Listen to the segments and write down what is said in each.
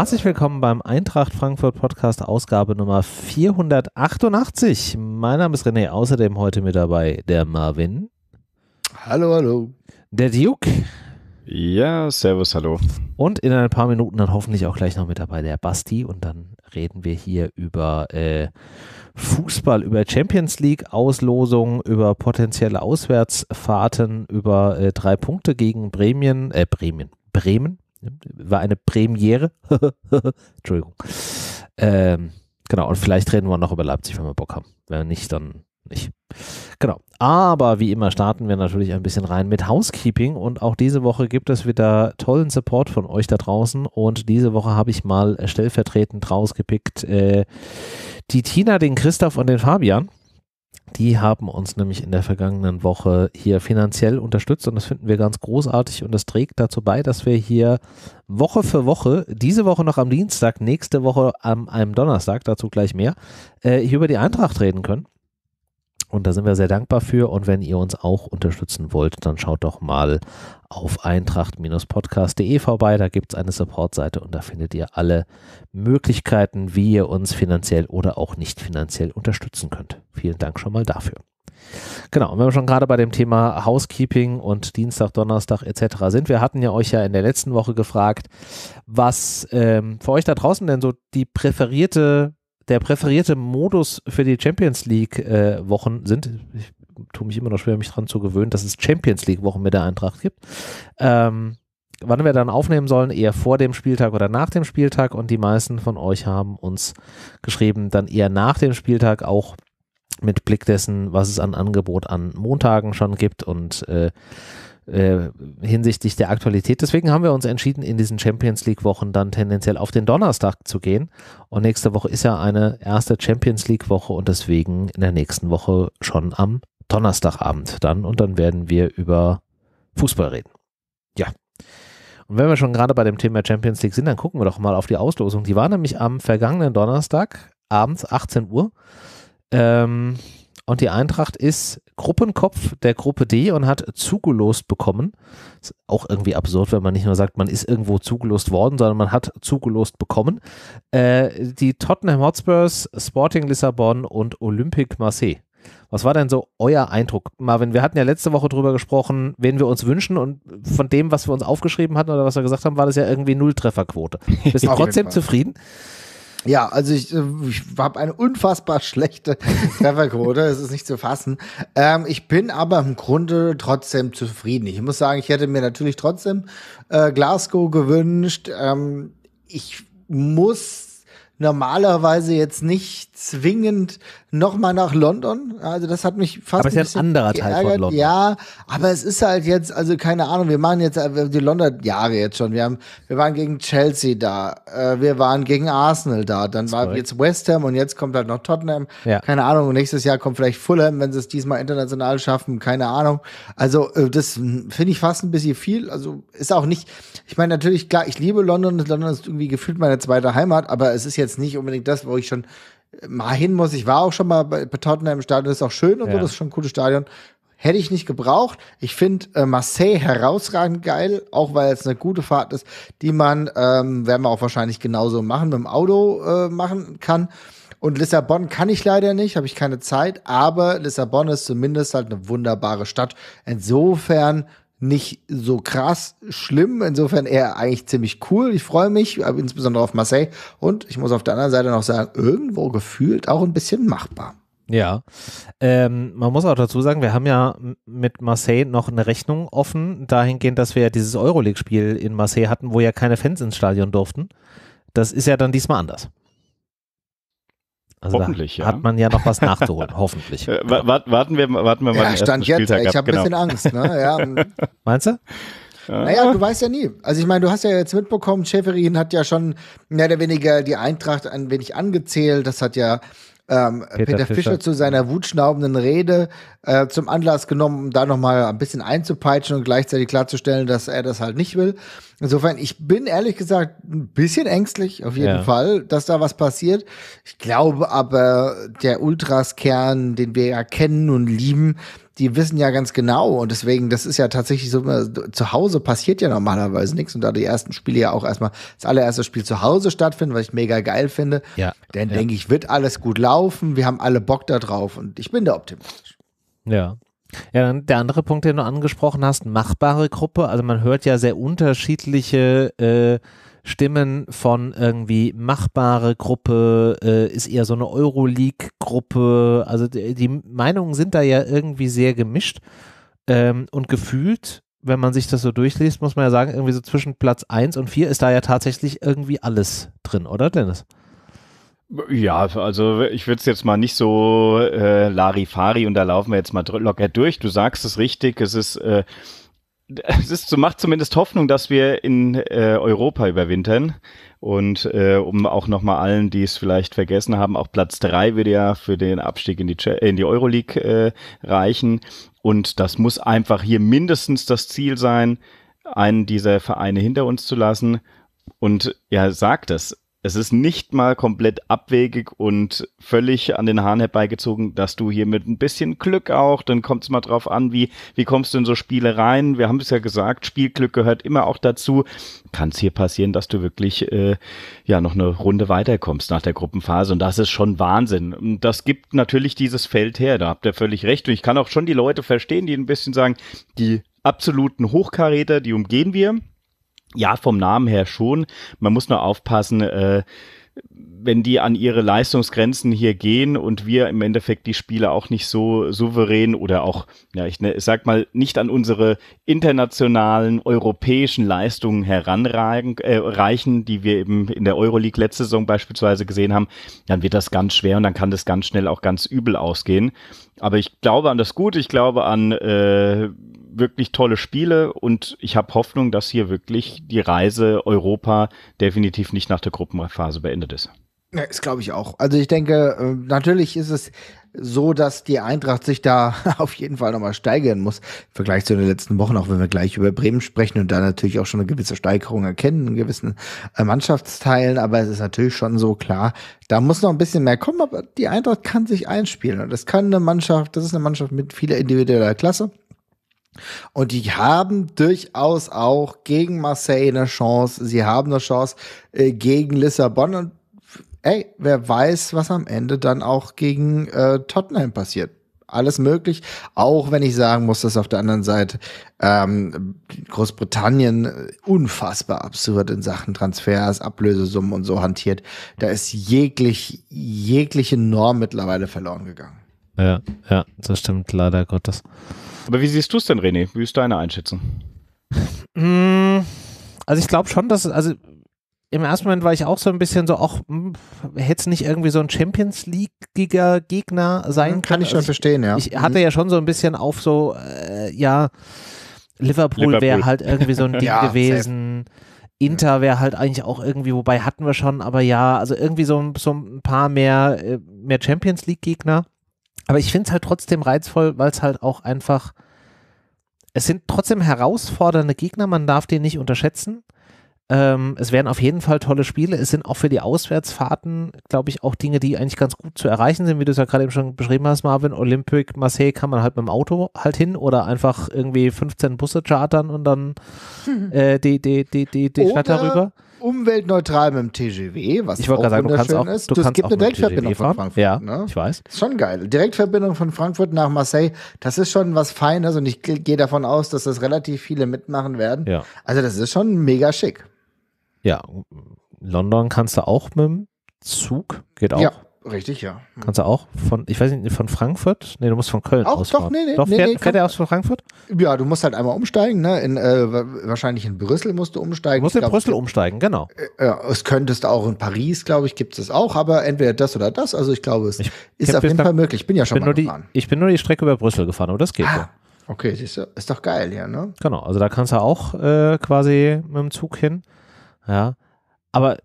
Herzlich willkommen beim Eintracht Frankfurt Podcast Ausgabe Nummer 488. Mein Name ist René, außerdem heute mit dabei der Marvin. Hallo, hallo. Der Duke. Ja, servus, hallo. Und in ein paar Minuten dann hoffentlich auch gleich noch mit dabei der Basti und dann reden wir hier über äh, Fußball, über Champions League Auslosungen, über potenzielle Auswärtsfahrten, über äh, drei Punkte gegen Bremen, äh, Bremen, Bremen, war eine Premiere. Entschuldigung. Ähm, genau, und vielleicht reden wir noch über Leipzig, wenn wir Bock haben. Wenn nicht, dann nicht. Genau. Aber wie immer starten wir natürlich ein bisschen rein mit Housekeeping und auch diese Woche gibt es wieder tollen Support von euch da draußen und diese Woche habe ich mal stellvertretend rausgepickt äh, die Tina, den Christoph und den Fabian die haben uns nämlich in der vergangenen Woche hier finanziell unterstützt und das finden wir ganz großartig und das trägt dazu bei, dass wir hier Woche für Woche, diese Woche noch am Dienstag, nächste Woche am einem Donnerstag, dazu gleich mehr, äh, hier über die Eintracht reden können. Und da sind wir sehr dankbar für. Und wenn ihr uns auch unterstützen wollt, dann schaut doch mal auf eintracht-podcast.de vorbei. Da gibt es eine Support-Seite und da findet ihr alle Möglichkeiten, wie ihr uns finanziell oder auch nicht finanziell unterstützen könnt. Vielen Dank schon mal dafür. Genau, wenn wir schon gerade bei dem Thema Housekeeping und Dienstag, Donnerstag etc. sind, wir hatten ja euch ja in der letzten Woche gefragt, was ähm, für euch da draußen denn so die präferierte, der präferierte Modus für die Champions League äh, Wochen sind. Ich tue mich immer noch schwer, mich dran zu gewöhnen, dass es Champions League-Wochen mit der Eintracht gibt. Ähm, wann wir dann aufnehmen sollen, eher vor dem Spieltag oder nach dem Spieltag. Und die meisten von euch haben uns geschrieben, dann eher nach dem Spieltag auch mit Blick dessen, was es an Angebot an Montagen schon gibt und äh, äh hinsichtlich der Aktualität. Deswegen haben wir uns entschieden, in diesen Champions League-Wochen dann tendenziell auf den Donnerstag zu gehen. Und nächste Woche ist ja eine erste Champions League-Woche und deswegen in der nächsten Woche schon am Donnerstagabend dann und dann werden wir über Fußball reden. Ja. Und wenn wir schon gerade bei dem Thema Champions League sind, dann gucken wir doch mal auf die Auslosung. Die war nämlich am vergangenen Donnerstag abends 18 Uhr. Ähm, und die Eintracht ist Gruppenkopf der Gruppe D und hat zugelost bekommen. Ist auch irgendwie absurd, wenn man nicht nur sagt, man ist irgendwo zugelost worden, sondern man hat zugelost bekommen. Äh, die Tottenham Hotspurs, Sporting Lissabon und Olympique Marseille. Was war denn so euer Eindruck? Marvin, wir hatten ja letzte Woche drüber gesprochen, wen wir uns wünschen und von dem, was wir uns aufgeschrieben hatten oder was wir gesagt haben, war das ja irgendwie Nulltrefferquote. Bist du trotzdem zufrieden? Ja, also ich, äh, ich habe eine unfassbar schlechte Trefferquote, es ist nicht zu fassen. Ähm, ich bin aber im Grunde trotzdem zufrieden. Ich muss sagen, ich hätte mir natürlich trotzdem äh, Glasgow gewünscht. Ähm, ich muss normalerweise jetzt nicht zwingend nochmal nach London. Also das hat mich fast. Aber es ist ja ein anderer geärgert. Teil von London. Ja, aber es ist halt jetzt, also keine Ahnung, wir machen jetzt äh, die London Jahre jetzt schon. Wir haben, wir waren gegen Chelsea da, äh, wir waren gegen Arsenal da, dann war jetzt West Ham und jetzt kommt halt noch Tottenham. Ja. Keine Ahnung, nächstes Jahr kommt vielleicht Fulham, wenn sie es diesmal international schaffen, keine Ahnung. Also äh, das finde ich fast ein bisschen viel. Also ist auch nicht, ich meine natürlich, klar, ich liebe London, London ist irgendwie gefühlt meine zweite Heimat, aber es ist jetzt nicht unbedingt das, wo ich schon mal hin muss. Ich war auch schon mal bei, bei Tottenham im Stadion, das ist auch schön und ja. so, das ist schon ein cooles Stadion. Hätte ich nicht gebraucht. Ich finde äh, Marseille herausragend geil, auch weil es eine gute Fahrt ist, die man, ähm, werden wir auch wahrscheinlich genauso machen, mit dem Auto äh, machen kann. Und Lissabon kann ich leider nicht, habe ich keine Zeit, aber Lissabon ist zumindest halt eine wunderbare Stadt. Insofern nicht so krass schlimm. Insofern eher eigentlich ziemlich cool. Ich freue mich, äh, insbesondere auf Marseille. Und ich muss auf der anderen Seite noch sagen, irgendwo gefühlt auch ein bisschen machbar. Ja, ähm, man muss auch dazu sagen, wir haben ja mit Marseille noch eine Rechnung offen, dahingehend, dass wir ja dieses Euroleague-Spiel in Marseille hatten, wo ja keine Fans ins Stadion durften. Das ist ja dann diesmal anders. Also hoffentlich, ja. Hat man ja noch was nachzuholen, hoffentlich. Äh, warten, wir, warten wir mal ja, den Stand jetzt, Spieltag Ich habe genau. ein bisschen genau. Angst. Ne? Ja. Meinst du? Naja, du weißt ja nie. Also ich meine, du hast ja jetzt mitbekommen, Schäferin hat ja schon mehr oder weniger die Eintracht ein wenig angezählt. Das hat ja ähm, Peter, Peter Fischer, zu seiner wutschnaubenden Rede äh, zum Anlass genommen, um da nochmal ein bisschen einzupeitschen und gleichzeitig klarzustellen, dass er das halt nicht will. Insofern, ich bin ehrlich gesagt ein bisschen ängstlich, auf jeden ja. Fall, dass da was passiert. Ich glaube aber, der Ultraskern, den wir ja kennen und lieben, die wissen ja ganz genau und deswegen, das ist ja tatsächlich so, zu Hause passiert ja normalerweise nichts und da die ersten Spiele ja auch erstmal das allererste Spiel zu Hause stattfinden, was ich mega geil finde, ja, dann ja. denke ich, wird alles gut laufen, wir haben alle Bock da drauf und ich bin da optimistisch. Ja. Ja, dann der andere Punkt, den du angesprochen hast, machbare Gruppe, also man hört ja sehr unterschiedliche äh, Stimmen von irgendwie machbare Gruppe, äh, ist eher so eine Euroleague-Gruppe. Also die, die, Meinungen sind da ja irgendwie sehr gemischt ähm, und gefühlt. Wenn man sich das so durchliest, muss man ja sagen, irgendwie so zwischen Platz 1 und 4 ist da ja tatsächlich irgendwie alles drin, oder Dennis? Ja, also ich würde es jetzt mal nicht so äh, Larifari und da laufen wir jetzt mal locker durch. Du sagst es richtig, es ist äh, es ist, macht zumindest Hoffnung, dass wir in äh, Europa überwintern. Und äh, um auch nochmal allen, die es vielleicht vergessen haben, auch Platz drei würde ja für den Abstieg in die, in die Euroleague äh, reichen. Und das muss einfach hier mindestens das Ziel sein, einen dieser Vereine hinter uns zu lassen. Und ja, sagt es es ist nicht mal komplett abwegig und völlig an den Haaren herbeigezogen, dass du hier mit ein bisschen Glück auch, dann kommt es mal drauf an, wie, wie kommst du in so Spiele rein? Wir haben es ja gesagt, Spielglück gehört immer auch dazu. Kann es hier passieren, dass du wirklich äh, ja noch eine Runde weiterkommst nach der Gruppenphase und das ist schon Wahnsinn. Und das gibt natürlich dieses Feld her, da habt ihr völlig recht. Und ich kann auch schon die Leute verstehen, die ein bisschen sagen, die absoluten Hochkaräter, die umgehen wir ja, vom Namen her schon. Man muss nur aufpassen, äh, wenn die an ihre Leistungsgrenzen hier gehen und wir im Endeffekt die Spiele auch nicht so souverän oder auch, ja, ich, ne, sag mal, nicht an unsere internationalen europäischen Leistungen heranreichen, äh, reichen, die wir eben in der Euroleague letzte Saison beispielsweise gesehen haben, dann wird das ganz schwer und dann kann das ganz schnell auch ganz übel ausgehen. Aber ich glaube an das Gute, ich glaube an äh, wirklich tolle Spiele und ich habe Hoffnung, dass hier wirklich die Reise Europa definitiv nicht nach der Gruppenphase beendet ist. Ja, das glaube ich auch. Also ich denke, äh, natürlich ist es so, dass die Eintracht sich da auf jeden Fall nochmal steigern muss. Im Vergleich zu den letzten Wochen, auch wenn wir gleich über Bremen sprechen und da natürlich auch schon eine gewisse Steigerung erkennen in gewissen äh, Mannschaftsteilen. Aber es ist natürlich schon so klar, da muss noch ein bisschen mehr kommen, aber die Eintracht kann sich einspielen. Und das kann eine Mannschaft, das ist eine Mannschaft mit vieler individueller Klasse. Und die haben durchaus auch gegen Marseille eine Chance. Sie haben eine Chance äh, gegen Lissabon. Und ey, wer weiß, was am Ende dann auch gegen äh, Tottenham passiert. Alles möglich, auch wenn ich sagen muss, dass auf der anderen Seite ähm, Großbritannien äh, unfassbar absurd in Sachen Transfers, Ablösesummen und so hantiert. Da ist jeglich, jegliche Norm mittlerweile verloren gegangen. Ja, ja, das stimmt leider Gottes. Aber wie siehst du es denn, René? Wie ist deine Einschätzung? Hm, also ich glaube schon, dass, also im ersten Moment war ich auch so ein bisschen so, auch hm, hätte es nicht irgendwie so ein Champions League-Gegner sein mhm, können. Kann ich schon also verstehen, ja. Ich hatte mhm. ja schon so ein bisschen auf so, äh, ja, Liverpool, Liverpool. wäre halt irgendwie so ein Ding ja, gewesen. Inter wäre halt eigentlich auch irgendwie, wobei hatten wir schon, aber ja, also irgendwie so, so ein paar mehr, äh, mehr Champions League-Gegner. Aber ich finde es halt trotzdem reizvoll, weil es halt auch einfach, es sind trotzdem herausfordernde Gegner, man darf die nicht unterschätzen. Ähm, es werden auf jeden Fall tolle Spiele. Es sind auch für die Auswärtsfahrten, glaube ich, auch Dinge, die eigentlich ganz gut zu erreichen sind, wie du es ja gerade eben schon beschrieben hast, Marvin. Olympic, Marseille kann man halt mit dem Auto halt hin oder einfach irgendwie 15 Busse chartern und dann äh, die, die, die, die, die Stadt darüber. Umweltneutral mit dem TGW, was ich auch sagen, wunderschön du auch, ist. Du es gibt eine Direktverbindung von Frankfurt. Ja, ne? ich weiß. schon geil. Direktverbindung von Frankfurt nach Marseille, das ist schon was Feines und ich gehe davon aus, dass das relativ viele mitmachen werden. Ja. Also das ist schon mega schick. Ja, London kannst du auch mit dem Zug, geht auch. Ja, richtig, ja. Hm. Kannst du auch von, ich weiß nicht, von Frankfurt? Nee, du musst von Köln auch, ausfahren. Doch, nee, nee, doch, nee, fährt, nee, fährt er aus von Frankfurt? Ja, du musst halt einmal umsteigen, ne? In, äh, wahrscheinlich in Brüssel musst du umsteigen. Du musst ich in glaub, Brüssel umsteigen, genau. Äh, ja, es könntest auch in Paris, glaube ich, gibt es das auch, aber entweder das oder das. Also ich glaube, es ich ist auf jeden Fall möglich. Ich bin ja schon bin mal gefahren. Die, ich bin nur die Strecke über Brüssel gefahren, aber das geht ah. ja. Okay, siehst du, ist doch geil hier, ne? Genau, also da kannst du auch äh, quasi mit dem Zug hin. Ja. Aber,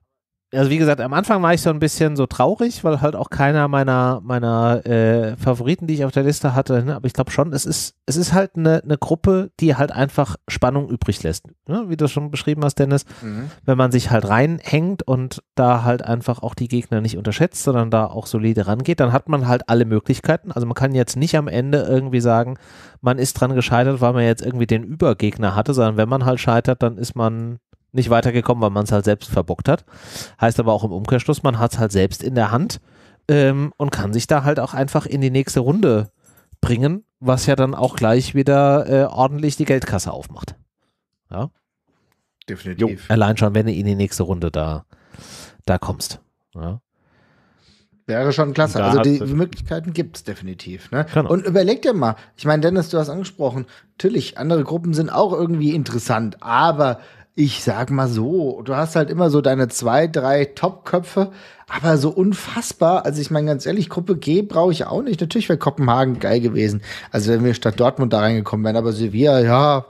also wie gesagt, am Anfang war ich so ein bisschen so traurig, weil halt auch keiner meiner, meiner äh, Favoriten, die ich auf der Liste hatte, ne? aber ich glaube schon, es ist, es ist halt eine ne Gruppe, die halt einfach Spannung übrig lässt. Ne? Wie du schon beschrieben hast, Dennis, mhm. wenn man sich halt reinhängt und da halt einfach auch die Gegner nicht unterschätzt, sondern da auch solide rangeht, dann hat man halt alle Möglichkeiten. Also man kann jetzt nicht am Ende irgendwie sagen, man ist dran gescheitert, weil man jetzt irgendwie den Übergegner hatte, sondern wenn man halt scheitert, dann ist man nicht weitergekommen, weil man es halt selbst verbockt hat. Heißt aber auch im Umkehrschluss, man hat es halt selbst in der Hand ähm, und kann sich da halt auch einfach in die nächste Runde bringen, was ja dann auch gleich wieder äh, ordentlich die Geldkasse aufmacht. Ja. Definitiv. Jo. Allein schon, wenn du in die nächste Runde da, da kommst. Ja. Wäre schon klasse. also die Möglichkeiten gibt es definitiv. Ne? Genau. Und überleg dir mal, ich meine, Dennis, du hast angesprochen, natürlich, andere Gruppen sind auch irgendwie interessant, aber ich sag mal so, du hast halt immer so deine zwei, drei Top-Köpfe, aber so unfassbar. Also ich meine ganz ehrlich, Gruppe G brauche ich auch nicht. Natürlich wäre Kopenhagen geil gewesen. Also wenn wir statt Dortmund da reingekommen wären, aber Sevilla, ja,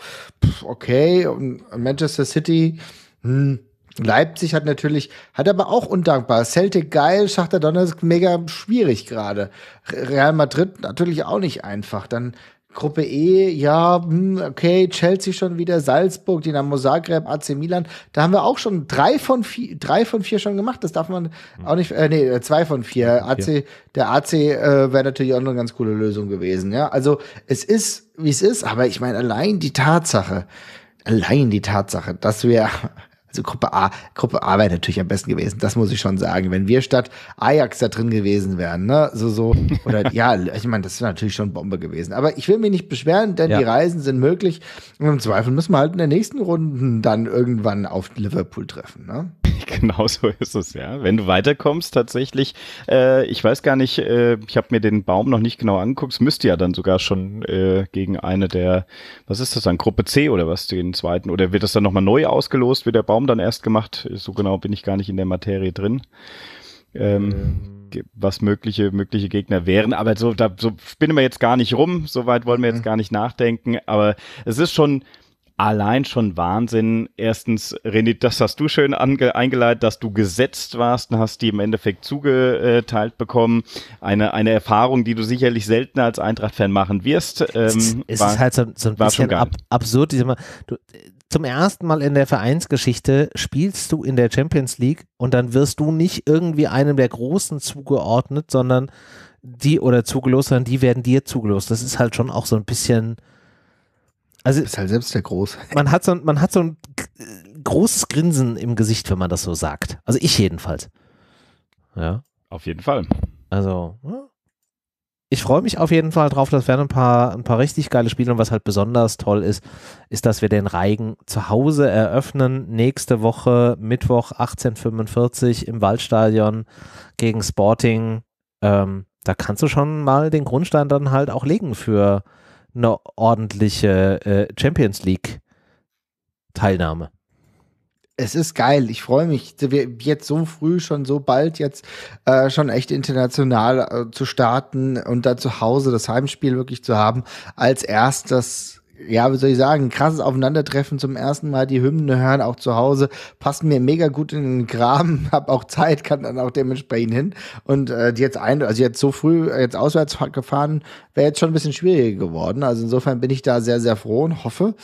okay. Und Manchester City, hm. Leipzig hat natürlich, hat aber auch undankbar. Celtic geil, Schachter Donnerstag mega schwierig gerade. Real Madrid natürlich auch nicht einfach. Dann Gruppe E, ja, hm, okay, Chelsea schon wieder, Salzburg, Dinamo Zagreb, AC Milan. Da haben wir auch schon drei von vier, drei von vier schon gemacht. Das darf man hm. auch nicht, äh, nee, äh, zwei von vier. AC, der AC äh, wäre natürlich auch eine ganz coole Lösung gewesen. Ja, also es ist, wie es ist, aber ich meine, allein die Tatsache, allein die Tatsache, dass wir also Gruppe A, Gruppe A wäre natürlich am besten gewesen, das muss ich schon sagen. Wenn wir statt Ajax da drin gewesen wären, ne, so, so, oder ja, ich meine, das wäre natürlich schon Bombe gewesen. Aber ich will mich nicht beschweren, denn ja. die Reisen sind möglich. Und im Zweifel müssen wir halt in der nächsten Runde dann irgendwann auf Liverpool treffen, ne? Genau so ist es, ja. Wenn du weiterkommst, tatsächlich, äh, ich weiß gar nicht, äh, ich habe mir den Baum noch nicht genau angeguckt, müsste ja dann sogar schon äh, gegen eine der, was ist das dann, Gruppe C oder was, den zweiten, oder wird das dann nochmal neu ausgelost, wie der Baum Raum dann erst gemacht. So genau bin ich gar nicht in der Materie drin. Ähm, mhm. was mögliche, mögliche Gegner wären. Aber so, da so spinnen wir jetzt gar nicht rum. So weit wollen wir jetzt mhm. gar nicht nachdenken. Aber es ist schon, allein schon Wahnsinn. Erstens, René, das hast du schön eingeleitet, dass du gesetzt warst und hast die im Endeffekt zugeteilt bekommen. Eine, eine Erfahrung, die du sicherlich seltener als Eintracht-Fan machen wirst. Ähm, es, es war, ist halt so, so ein bisschen ab, absurd. Diese, du, zum ersten Mal in der Vereinsgeschichte spielst du in der Champions League und dann wirst du nicht irgendwie einem der Großen zugeordnet, sondern die oder zugelost, sondern die werden dir zugelost. Das ist halt schon auch so ein bisschen. Also, ist halt selbst der Große. Man hat, so, ein, man hat so ein großes Grinsen im Gesicht, wenn man das so sagt. Also ich jedenfalls. Ja. Auf jeden Fall. Also, ich freue mich auf jeden Fall drauf, das werden ein paar, ein paar richtig geile Spiele. Und was halt besonders toll ist, ist, dass wir den Reigen zu Hause eröffnen. Nächste Woche, Mittwoch 1845 im Waldstadion gegen Sporting. Ähm, da kannst du schon mal den Grundstein dann halt auch legen für eine ordentliche äh, Champions League Teilnahme es ist geil. Ich freue mich, jetzt so früh, schon so bald, jetzt äh, schon echt international äh, zu starten und dann zu Hause das Heimspiel wirklich zu haben, als erstes ja, wie soll ich sagen, krasses Aufeinandertreffen zum ersten Mal, die Hymne hören, auch zu Hause, passt mir mega gut in den Kram, hab auch Zeit, kann dann auch dementsprechend hin. Und äh, jetzt ein, also jetzt so früh, äh, jetzt auswärts gefahren, wäre jetzt schon ein bisschen schwieriger geworden. Also insofern bin ich da sehr, sehr froh und hoffe,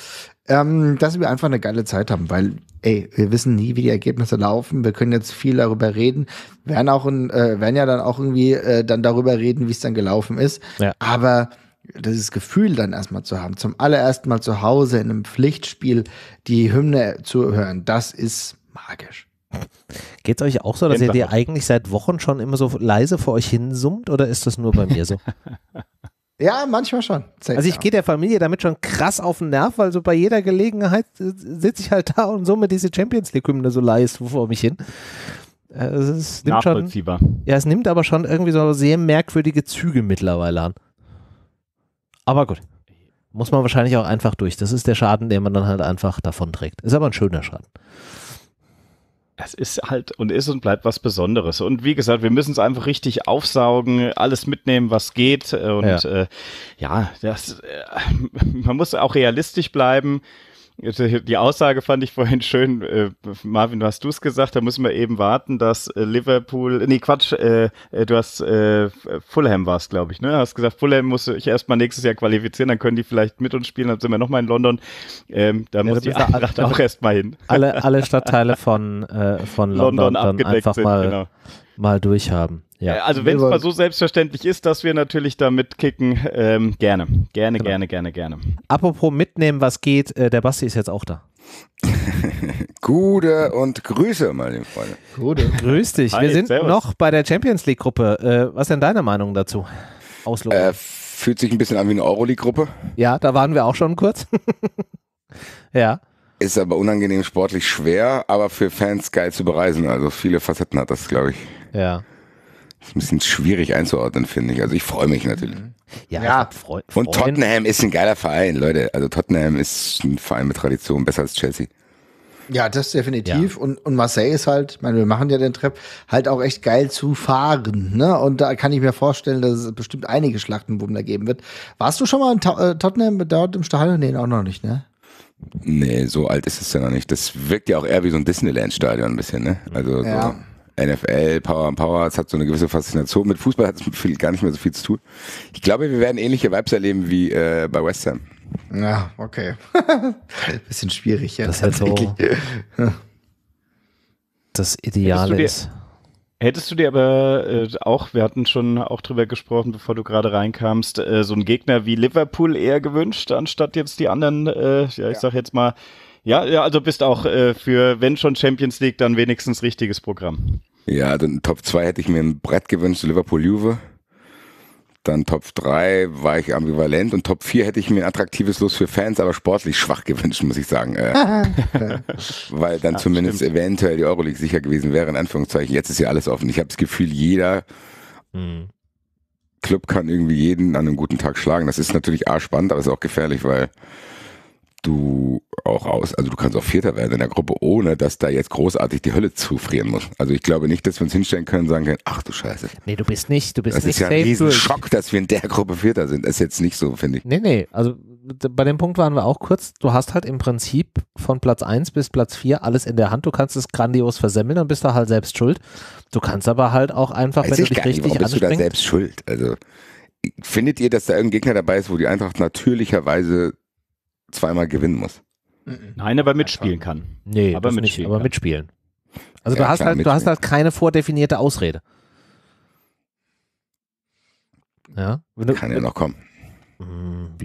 ähm, dass wir einfach eine geile Zeit haben, weil, ey, wir wissen nie, wie die Ergebnisse laufen. Wir können jetzt viel darüber reden, werden auch, äh, werden ja dann auch irgendwie äh, dann darüber reden, wie es dann gelaufen ist. Ja. Aber dieses Gefühl dann erstmal zu haben, zum allerersten Mal zu Hause in einem Pflichtspiel die Hymne zu hören, das ist magisch. Geht es euch auch so, dass ihr die eigentlich seit Wochen schon immer so leise vor euch hinsummt oder ist das nur bei mir so? ja, manchmal schon. Zeigt also ich gehe der Familie damit schon krass auf den Nerv, weil so bei jeder Gelegenheit sitze ich halt da und summe diese Champions League-Hymne so leise vor mich hin. Äh, es nimmt Nachvollziehbar. Schon, ja, es nimmt aber schon irgendwie so sehr merkwürdige Züge mittlerweile an. Aber gut. Muss man wahrscheinlich auch einfach durch. Das ist der Schaden, den man dann halt einfach davonträgt. Ist aber ein schöner Schaden. Es ist halt und ist und bleibt was Besonderes. Und wie gesagt, wir müssen es einfach richtig aufsaugen, alles mitnehmen, was geht. Und ja, äh, ja das, äh, man muss auch realistisch bleiben. Äh, die Aussage fand ich vorhin schön. Äh, Marvin, hast du es gesagt? Da müssen wir eben warten, dass äh, Liverpool, nee, Quatsch, äh, äh, du hast äh, Fulham war es, glaube ich, ne? Du hast gesagt, Fulham muss ich erstmal nächstes Jahr qualifizieren, dann können die vielleicht mit uns spielen, dann sind wir nochmal in London. Ähm, da ja, muss die Eintracht auch erstmal hin. Alle, alle Stadtteile von, äh, von London, London dann einfach sind, mal, genau. mal durchhaben. Ja. Äh, also wenn es mal so selbstverständlich ist, dass wir natürlich da mitkicken, ähm, gerne. Gerne, genau. gerne, gerne, gerne. Apropos mitnehmen, was geht, äh, der Basti ist jetzt auch da. Gute und Grüße, meine Freunde. Gute. Grüß dich. Hi, wir sind servus. noch bei der Champions League-Gruppe. Äh, was ist denn deine Meinung dazu? Äh, fühlt sich ein bisschen an wie eine Euroleague-Gruppe. Ja, da waren wir auch schon kurz. ja. Ist aber unangenehm sportlich schwer, aber für Fans geil zu bereisen. Also viele Facetten hat das, glaube ich. Ja ist ein bisschen schwierig einzuordnen, finde ich. Also ich freue mich natürlich. Mhm. Ja, ja. Freu freuen. Und Tottenham ist ein geiler Verein, Leute. Also Tottenham ist ein Verein mit Tradition, besser als Chelsea. Ja, das definitiv. Ja. Und, und Marseille ist halt, ich meine, wir machen ja den Trepp, halt auch echt geil zu fahren. Ne? Und da kann ich mir vorstellen, dass es bestimmt einige Schlachtenbuben da geben wird. Warst du schon mal in to äh, Tottenham mit dort im Stadion? Nee, auch noch nicht, ne? Nee, so alt ist es ja noch nicht. Das wirkt ja auch eher wie so ein Disneyland-Stadion ein bisschen, ne? Also ja. NFL, Power and Power, es hat so eine gewisse Faszination. Mit Fußball hat es gar nicht mehr so viel zu tun. Ich glaube, wir werden ähnliche Vibes erleben wie äh, bei West Ham. Ja, okay. Bisschen schwierig, ja. Das ist halt so das Ideale ist. Hättest du dir aber äh, auch, wir hatten schon auch drüber gesprochen, bevor du gerade reinkamst, äh, so einen Gegner wie Liverpool eher gewünscht, anstatt jetzt die anderen, äh, ja, ich ja. sag jetzt mal, ja, ja also bist auch äh, für, wenn schon Champions League, dann wenigstens richtiges Programm. Ja, dann Top 2 hätte ich mir ein Brett gewünscht, Liverpool-Juve. Dann Top 3 war ich ambivalent und Top 4 hätte ich mir ein attraktives Los für Fans, aber sportlich schwach gewünscht, muss ich sagen. Äh. Weil dann ja, zumindest stimmt. eventuell die Euroleague sicher gewesen wäre, in Anführungszeichen. Jetzt ist ja alles offen. Ich habe das Gefühl, jeder mhm. Club kann irgendwie jeden an einem guten Tag schlagen. Das ist natürlich A spannend, aber ist auch gefährlich, weil du auch aus. Also du kannst auch Vierter werden in der Gruppe, ohne dass da jetzt großartig die Hölle zufrieren muss. Also ich glaube nicht, dass wir uns hinstellen können und sagen können, ach du Scheiße. Nee, du bist nicht, du bist das nicht safe. Das ist ja ein Riesenschock, dass wir in der Gruppe Vierter sind. Das ist jetzt nicht so, finde ich. Nee, nee, also bei dem Punkt waren wir auch kurz. Du hast halt im Prinzip von Platz 1 bis Platz 4 alles in der Hand. Du kannst es grandios versemmeln und bist da halt selbst schuld. Du kannst aber halt auch einfach, Weiß wenn du dich richtig nicht, bist du da selbst schuld? Also findet ihr, dass da irgendein Gegner dabei ist, wo die Eintracht natürlicherweise zweimal gewinnen muss? Nein, aber mitspielen kann. Nee, aber mitspielen. Nicht, aber mitspielen. Also ja, halt, du, hast halt, mitspielen. du hast halt keine vordefinierte Ausrede. Ja? Du, kann ja noch kommen. Mm,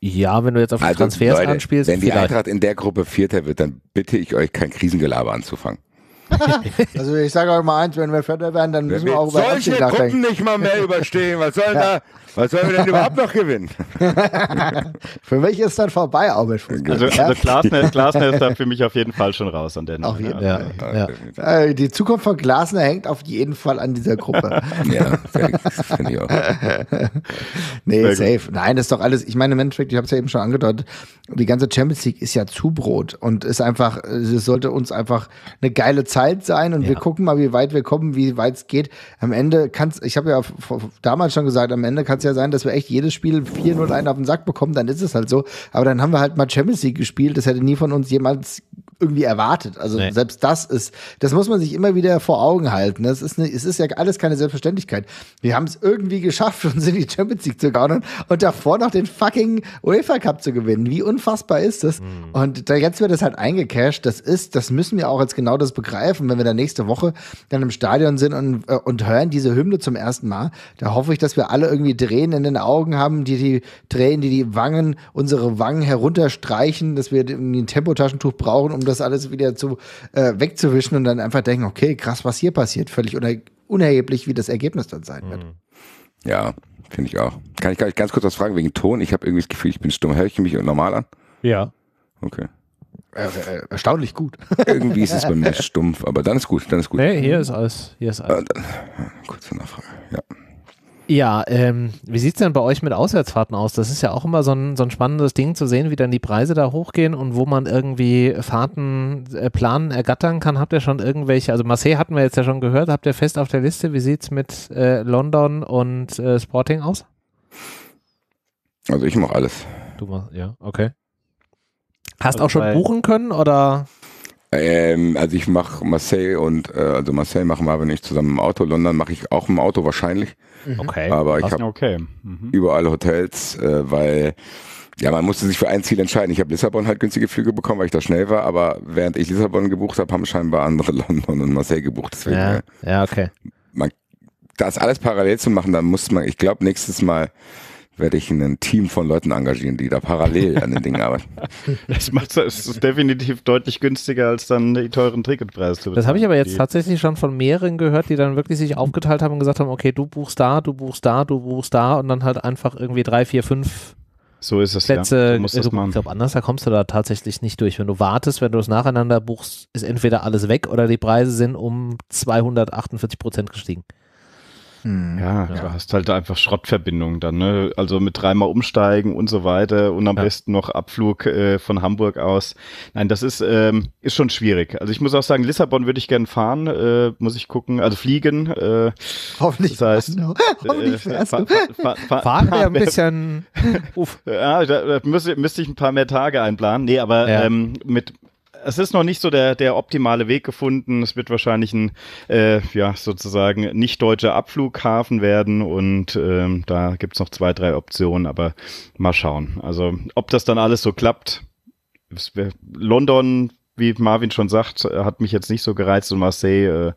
ja, wenn du jetzt auf also, Transfers Leute, anspielst. Wenn die Eintracht in der Gruppe Vierter wird, dann bitte ich euch, kein Krisengelaber anzufangen. also ich sage euch mal eins, wenn wir Vierter werden, dann müssen wir, wir auch über solche Leipzig nachdenken. Gruppen nicht mal mehr überstehen. Was sollen, ja. da, was sollen wir denn überhaupt noch gewinnen? für mich ist dann vorbei, auch Also, also Glasner, Glasner, ist da für mich auf jeden Fall schon raus an der Auf jeden, ja. ja. Äh, die Zukunft von Glasner hängt auf jeden Fall an dieser Gruppe. ja, finde ich auch. nee, safe. Nein, das ist doch alles, ich meine im Endeffekt, ich habe es ja eben schon angedeutet, die ganze Champions League ist ja zu Brot und ist einfach, es sollte uns einfach eine geile Zeit Zeit sein und ja. wir gucken mal, wie weit wir kommen, wie weit es geht. Am Ende kann es, ich habe ja damals schon gesagt, am Ende kann es ja sein, dass wir echt jedes Spiel 4-0 einen auf den Sack bekommen, dann ist es halt so. Aber dann haben wir halt mal Champions League gespielt, das hätte nie von uns jemals irgendwie erwartet. Also nee. selbst das ist, das muss man sich immer wieder vor Augen halten. Das ist eine, es ist ja alles keine Selbstverständlichkeit. Wir haben es irgendwie geschafft und sind die Champions League zu gaunern und davor noch den fucking UEFA Cup zu gewinnen. Wie unfassbar ist das? Mhm. Und da jetzt wird das halt eingecashed. Das ist, das müssen wir auch jetzt genau das begreifen, wenn wir dann nächste Woche dann im Stadion sind und, äh, und hören diese Hymne zum ersten Mal. Da hoffe ich, dass wir alle irgendwie Tränen in den Augen haben, die die Tränen, die die Wangen, unsere Wangen herunterstreichen, dass wir irgendwie ein Tempotaschentuch brauchen, um das alles wieder zu äh, wegzuwischen und dann einfach denken, okay, krass, was hier passiert, völlig unerheblich, wie das Ergebnis dann sein wird. Mhm. Ja, finde ich auch. Kann ich, kann ich ganz kurz was fragen wegen Ton? Ich habe irgendwie das Gefühl, ich bin stumm. Höre ich mich normal an? Ja. Okay. Äh, äh, erstaunlich gut. Irgendwie ist es bei mir stumpf, aber dann ist gut, dann ist gut. Nee, hier ist alles. Hier ist ah, alles. kurze Nachfrage, ja. Ja, ähm, wie sieht es denn bei euch mit Auswärtsfahrten aus? Das ist ja auch immer so ein, so ein spannendes Ding zu sehen, wie dann die Preise da hochgehen und wo man irgendwie Fahrten äh, planen, ergattern kann. Habt ihr schon irgendwelche, also Marseille hatten wir jetzt ja schon gehört, habt ihr fest auf der Liste? Wie sieht es mit äh, London und äh, Sporting aus? Also ich mache alles. Du machst, ja, okay. Hast also auch schon buchen können oder? Ähm, also ich mache Marseille und, äh, also Marseille machen wir aber nicht zusammen im Auto, London mache ich auch im Auto wahrscheinlich. Mhm. Okay. Aber ich habe okay. mhm. überall Hotels, äh, weil ja, man musste sich für ein Ziel entscheiden. Ich habe Lissabon halt günstige Flüge bekommen, weil ich da schnell war, aber während ich Lissabon gebucht habe, haben scheinbar andere London und Marseille gebucht. Deswegen, ja. Äh, ja, okay. Man, das alles parallel zu machen, dann muss man, ich glaube, nächstes Mal werde ich ein Team von Leuten engagieren, die da parallel an den Dingen arbeiten. Das es ist definitiv deutlich günstiger, als dann die teuren Ticketpreise zu bezahlen. Das habe ich aber jetzt tatsächlich schon von mehreren gehört, die dann wirklich sich aufgeteilt haben und gesagt haben, okay, du buchst da, du buchst da, du buchst da und dann halt einfach irgendwie drei, vier, fünf so ist es, Plätze. Ja. Also, du Ich glaube, anders, da kommst du da tatsächlich nicht durch. Wenn du wartest, wenn du es nacheinander buchst, ist entweder alles weg oder die Preise sind um 248 Prozent gestiegen. Hm, ja, ja, du hast halt einfach Schrottverbindungen dann, ne? Also mit dreimal umsteigen und so weiter und am ja. besten noch Abflug äh, von Hamburg aus. Nein, das ist, ähm, ist schon schwierig. Also ich muss auch sagen, Lissabon würde ich gerne fahren, äh, muss ich gucken, also fliegen. Äh, hoffentlich. Das heißt, äh, hoffentlich fährst du. Fahr, fahr, fahr, fahren wir ein bisschen. ja, da, da müsste, müsste ich ein paar mehr Tage einplanen. Nee, aber ja. ähm, mit es ist noch nicht so der, der optimale Weg gefunden. Es wird wahrscheinlich ein, äh, ja, sozusagen nicht deutscher Abflughafen werden und ähm, da es noch zwei, drei Optionen, aber mal schauen. Also, ob das dann alles so klappt. Wär, London, wie Marvin schon sagt, äh, hat mich jetzt nicht so gereizt und Marseille, äh,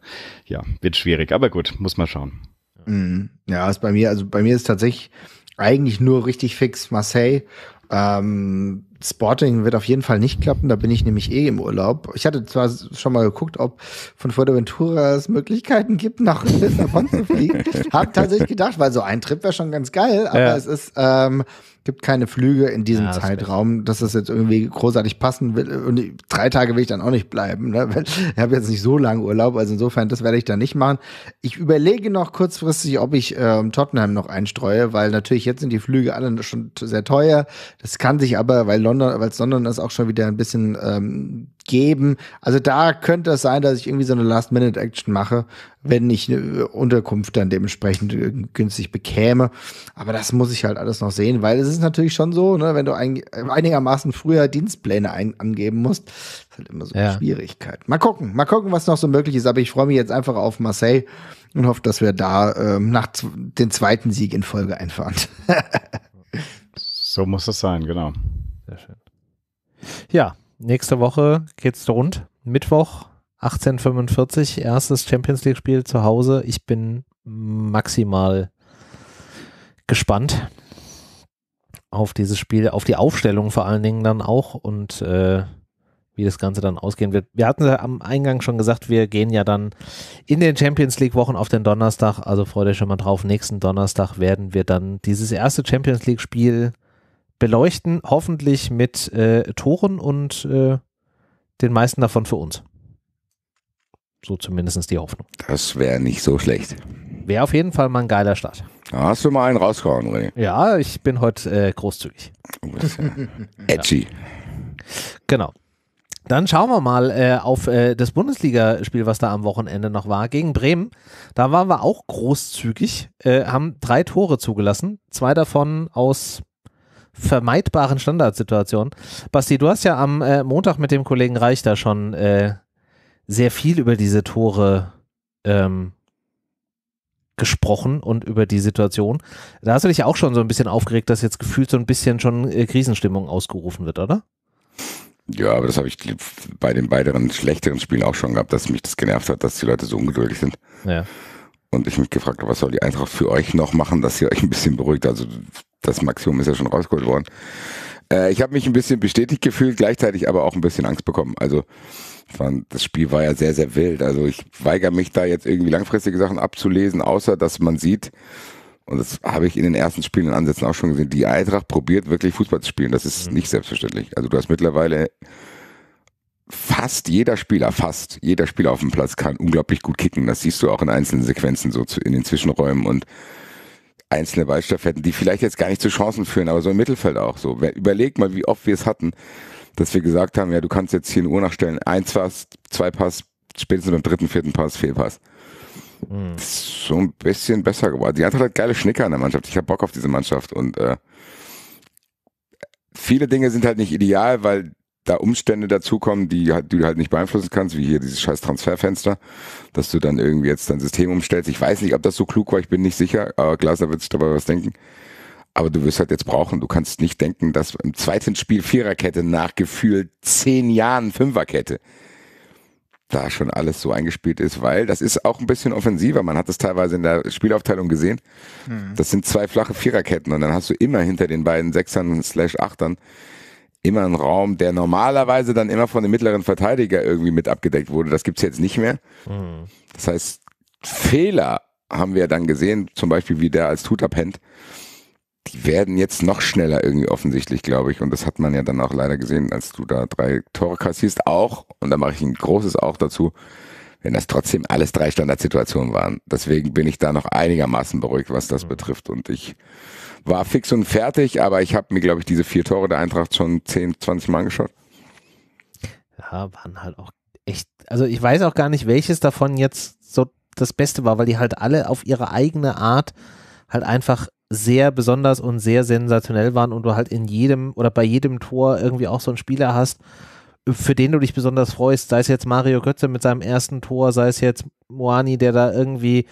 ja, wird schwierig. Aber gut, muss man schauen. Mhm. Ja, ist bei mir, also bei mir ist tatsächlich eigentlich nur richtig fix Marseille. Ähm, Sporting wird auf jeden Fall nicht klappen, da bin ich nämlich eh im Urlaub. Ich hatte zwar schon mal geguckt, ob von Fuerteventura es Möglichkeiten gibt, nach Lissabon zu fliegen. Hab tatsächlich gedacht, weil so ein Trip wäre schon ganz geil, aber ja. es ist ähm, gibt keine Flüge in diesem ja, das Zeitraum, dass das jetzt irgendwie großartig passen will. Und drei Tage will ich dann auch nicht bleiben. Ne? Ich habe jetzt nicht so lange Urlaub, also insofern, das werde ich dann nicht machen. Ich überlege noch kurzfristig, ob ich ähm, Tottenham noch einstreue, weil natürlich jetzt sind die Flüge alle schon sehr teuer. Das kann sich aber, weil London, weil London ist, auch schon wieder ein bisschen ähm, geben. Also da könnte es sein, dass ich irgendwie so eine Last-Minute-Action mache, wenn ich eine Unterkunft dann dementsprechend äh, günstig bekäme. Aber das muss ich halt alles noch sehen, weil es ist natürlich schon so, ne, wenn du ein, äh, einigermaßen früher Dienstpläne ein, angeben musst, ist halt immer so eine ja. Schwierigkeit. Mal gucken, mal gucken, was noch so möglich ist. Aber ich freue mich jetzt einfach auf Marseille und hoffe, dass wir da ähm, nach den zweiten Sieg in Folge einfahren. so muss das sein, genau. Sehr schön. Ja, nächste Woche geht's rund. Mittwoch 1845, erstes Champions League-Spiel zu Hause. Ich bin maximal gespannt auf dieses Spiel, auf die Aufstellung vor allen Dingen dann auch und äh, wie das Ganze dann ausgehen wird. Wir hatten ja am Eingang schon gesagt, wir gehen ja dann in den Champions League Wochen auf den Donnerstag, also freut euch schon mal drauf. Nächsten Donnerstag werden wir dann dieses erste Champions League Spiel beleuchten, hoffentlich mit äh, Toren und äh, den meisten davon für uns. So zumindest die Hoffnung. Das wäre nicht so schlecht. Wäre auf jeden Fall mal ein geiler Start. Da hast du mal einen rausgehauen, René. Ja, ich bin heute äh, großzügig. ja edgy. Ja. Genau. Dann schauen wir mal äh, auf äh, das Bundesligaspiel, was da am Wochenende noch war, gegen Bremen. Da waren wir auch großzügig, äh, haben drei Tore zugelassen, zwei davon aus vermeidbaren Standardsituation. Basti, du hast ja am äh, Montag mit dem Kollegen Reich da schon äh, sehr viel über diese Tore ähm, gesprochen und über die Situation. Da hast du dich auch schon so ein bisschen aufgeregt, dass jetzt gefühlt so ein bisschen schon äh, Krisenstimmung ausgerufen wird, oder? Ja, aber das habe ich bei den beiden schlechteren Spielen auch schon gehabt, dass mich das genervt hat, dass die Leute so ungeduldig sind. Ja. Und ich mich gefragt habe, was soll die Eintracht für euch noch machen, dass ihr euch ein bisschen beruhigt? Also das Maximum ist ja schon rausgeholt worden. Äh, ich habe mich ein bisschen bestätigt gefühlt, gleichzeitig aber auch ein bisschen Angst bekommen. Also das Spiel war ja sehr, sehr wild. Also ich weigere mich da jetzt irgendwie langfristige Sachen abzulesen, außer dass man sieht, und das habe ich in den ersten Spielen und Ansätzen auch schon gesehen, die Eintracht probiert wirklich Fußball zu spielen. Das ist mhm. nicht selbstverständlich. Also du hast mittlerweile fast jeder Spieler, fast jeder Spieler auf dem Platz kann unglaublich gut kicken. Das siehst du auch in einzelnen Sequenzen so in den Zwischenräumen und einzelne hätten, die vielleicht jetzt gar nicht zu Chancen führen, aber so im Mittelfeld auch so. Überleg mal, wie oft wir es hatten, dass wir gesagt haben, ja, du kannst jetzt hier eine Uhr nachstellen, eins Pass, zwei Pass, spätestens beim dritten, vierten Pass, Fehlpass. Mhm. So ein bisschen besser geworden. Die Eintracht hat geile Schnicker in der Mannschaft. Ich habe Bock auf diese Mannschaft und äh, viele Dinge sind halt nicht ideal, weil da Umstände dazukommen, die, die halt, du halt nicht beeinflussen kannst, wie hier dieses scheiß Transferfenster, dass du dann irgendwie jetzt dein System umstellst. Ich weiß nicht, ob das so klug war, ich bin nicht sicher, aber Glaser wird sich dabei was denken. Aber du wirst halt jetzt brauchen. Du kannst nicht denken, dass im zweiten Spiel Viererkette nach gefühlt zehn Jahren Fünferkette da schon alles so eingespielt ist, weil das ist auch ein bisschen offensiver. Man hat das teilweise in der Spielaufteilung gesehen. Mhm. Das sind zwei flache Viererketten und dann hast du immer hinter den beiden Sechsern slash Achtern immer ein Raum, der normalerweise dann immer von dem mittleren Verteidiger irgendwie mit abgedeckt wurde. Das gibt's jetzt nicht mehr. Mhm. Das heißt, Fehler haben wir dann gesehen, zum Beispiel wie der als Tutor pennt. Die werden jetzt noch schneller irgendwie offensichtlich, glaube ich. Und das hat man ja dann auch leider gesehen, als du da drei Tore kassierst. Auch, und da mache ich ein großes Auch dazu, wenn das trotzdem alles drei Standardsituationen waren. Deswegen bin ich da noch einigermaßen beruhigt, was das mhm. betrifft. Und ich war fix und fertig, aber ich habe mir, glaube ich, diese vier Tore der Eintracht schon 10, 20 Mal angeschaut. Ja, waren halt auch echt, also ich weiß auch gar nicht, welches davon jetzt so das Beste war, weil die halt alle auf ihre eigene Art halt einfach sehr besonders und sehr sensationell waren und du halt in jedem oder bei jedem Tor irgendwie auch so einen Spieler hast, für den du dich besonders freust, sei es jetzt Mario Götze mit seinem ersten Tor, sei es jetzt Moani, der da irgendwie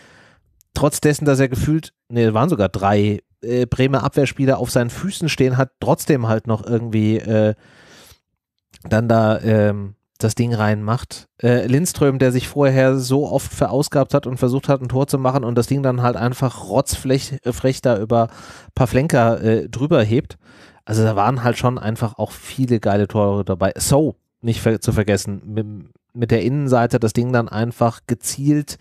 trotz dessen, dass er gefühlt, ne, waren sogar drei äh, Bremer Abwehrspieler auf seinen Füßen stehen hat, trotzdem halt noch irgendwie äh, dann da ähm, das Ding reinmacht. Äh, Lindström, der sich vorher so oft verausgabt hat und versucht hat, ein Tor zu machen und das Ding dann halt einfach rotzfrech äh, da über Pavlenka äh, drüber hebt. Also da waren halt schon einfach auch viele geile Tore dabei. So, nicht ver zu vergessen, mit, mit, der Innenseite das Ding dann einfach gezielt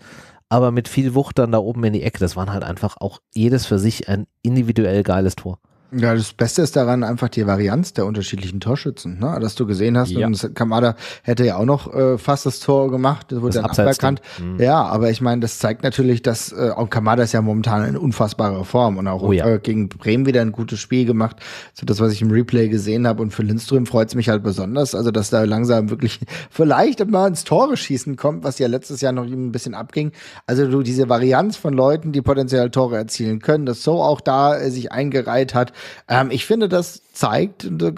aber mit viel Wucht dann da oben in die Ecke. Das waren halt einfach auch jedes für sich ein individuell geiles Tor. Ja, das Beste ist daran einfach die Varianz der unterschiedlichen Torschützen, ne? dass du gesehen hast, ja. und Kamada hätte ja auch noch äh, fast das Tor gemacht, das wurde das dann aberkannt. Mhm. Ja, aber ich meine, das zeigt natürlich, dass äh, auch Kamada ist ja momentan in unfassbarer Form und auch oh, ja. Äh, gegen Bremen wieder ein gutes Spiel gemacht, so das, was ich im Replay gesehen habe und für Lindström freut es mich halt besonders, also dass da langsam wirklich vielleicht mal ins Tore schießen kommt, was ja letztes Jahr noch ein bisschen abging. Also du diese Varianz von Leuten, die potenziell Tore erzielen können, dass so auch da äh, sich eingereiht hat, ähm, ich finde, das zeigt, das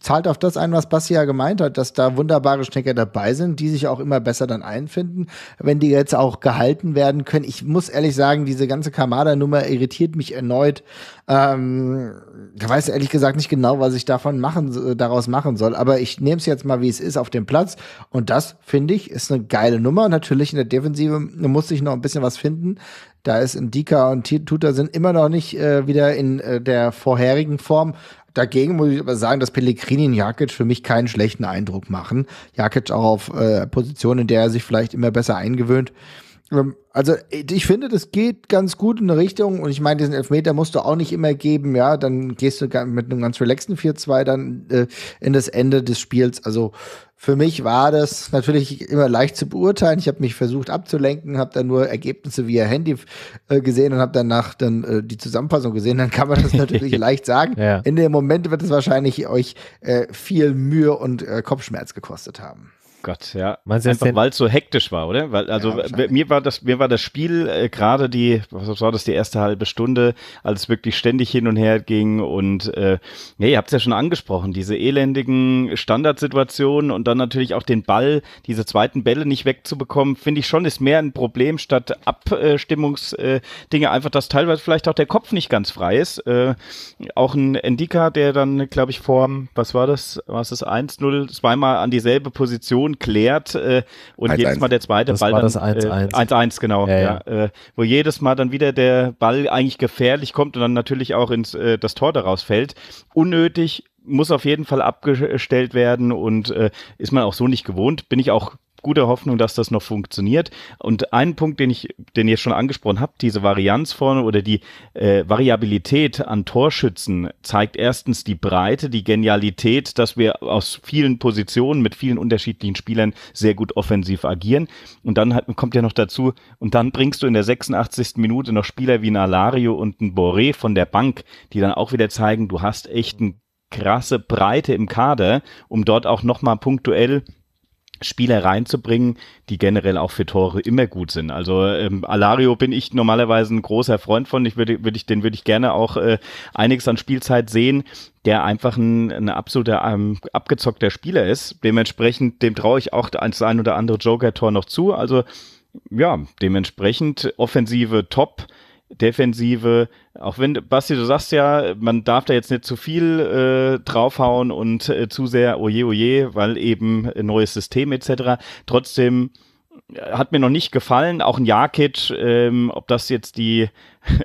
zahlt auf das ein, was Basti ja gemeint hat, dass da wunderbare Schnecker dabei sind, die sich auch immer besser dann einfinden, wenn die jetzt auch gehalten werden können. Ich muss ehrlich sagen, diese ganze Kamada-Nummer irritiert mich erneut. Ähm, ich weiß ehrlich gesagt nicht genau, was ich davon machen, äh, daraus machen soll, aber ich nehme es jetzt mal, wie es ist, auf dem Platz. Und das, finde ich, ist eine geile Nummer. Natürlich in der Defensive muss ich noch ein bisschen was finden. Da ist Indika und Tuta sind immer noch nicht äh, wieder in äh, der vorherigen Form. Dagegen muss ich aber sagen, dass Pellegrini und Jakic für mich keinen schlechten Eindruck machen. Jakic auch auf äh, Positionen, in der er sich vielleicht immer besser eingewöhnt. Ähm, also äh, ich finde, das geht ganz gut in eine Richtung und ich meine, diesen Elfmeter musst du auch nicht immer geben, ja, dann gehst du mit einem ganz relaxten 4-2 dann äh, in das Ende des Spiels. Also für mich war das natürlich immer leicht zu beurteilen. Ich habe mich versucht abzulenken, habe dann nur Ergebnisse via Handy äh, gesehen und habe danach dann äh, die Zusammenfassung gesehen. Dann kann man das natürlich leicht sagen. Ja. In dem Moment wird es wahrscheinlich euch äh, viel Mühe und äh, Kopfschmerz gekostet haben. Gott, ja. Meinst du Einfach weil es so hektisch war, oder? Weil, also ja, mir war das, mir war das Spiel äh, gerade die, was war das, die erste halbe Stunde, als es wirklich ständig hin und her ging und äh, nee, ihr habt es ja schon angesprochen, diese elendigen Standardsituationen und dann natürlich auch den Ball, diese zweiten Bälle nicht wegzubekommen, finde ich schon, ist mehr ein Problem statt Abstimmungsdinge, äh, einfach, dass teilweise vielleicht auch der Kopf nicht ganz frei ist. Äh, auch ein Endika, der dann, glaube ich, vorm, was war das, was ist 1-0, zweimal an dieselbe Position klärt äh, und 1 -1. jedes Mal der zweite das Ball war dann, das 1-1. 1-1, äh, genau. Ja, ja. ja, Äh, wo jedes Mal dann wieder der Ball eigentlich gefährlich kommt und dann natürlich auch ins äh, das Tor daraus fällt. Unnötig muss auf jeden Fall abgestellt werden und äh, ist man auch so nicht gewohnt. Bin ich auch guter Hoffnung, dass das noch funktioniert. Und einen Punkt, den ich, den ihr schon angesprochen habt, diese Varianz vorne oder die äh, Variabilität an Torschützen zeigt erstens die Breite, die Genialität, dass wir aus vielen Positionen mit vielen unterschiedlichen Spielern sehr gut offensiv agieren. Und dann hat, kommt ja noch dazu, und dann bringst du in der 86. Minute noch Spieler wie ein Alario und ein Boré von der Bank, die dann auch wieder zeigen, du hast echt eine krasse Breite im Kader, um dort auch nochmal punktuell Spieler reinzubringen, die generell auch für Tore immer gut sind. Also ähm, Alario bin ich normalerweise ein großer Freund von. Ich würde, würde ich, den würde ich gerne auch äh, einiges an Spielzeit sehen, der einfach ein, ein absoluter ähm, abgezockter Spieler ist. Dementsprechend, dem traue ich auch das ein oder andere Joker-Tor noch zu. Also ja, dementsprechend offensive Top. Defensive, auch wenn, Basti, du sagst ja, man darf da jetzt nicht zu viel äh, draufhauen und äh, zu sehr oje oje, weil eben neues System etc. Trotzdem äh, hat mir noch nicht gefallen, auch ein Jakic, ähm, ob das jetzt die,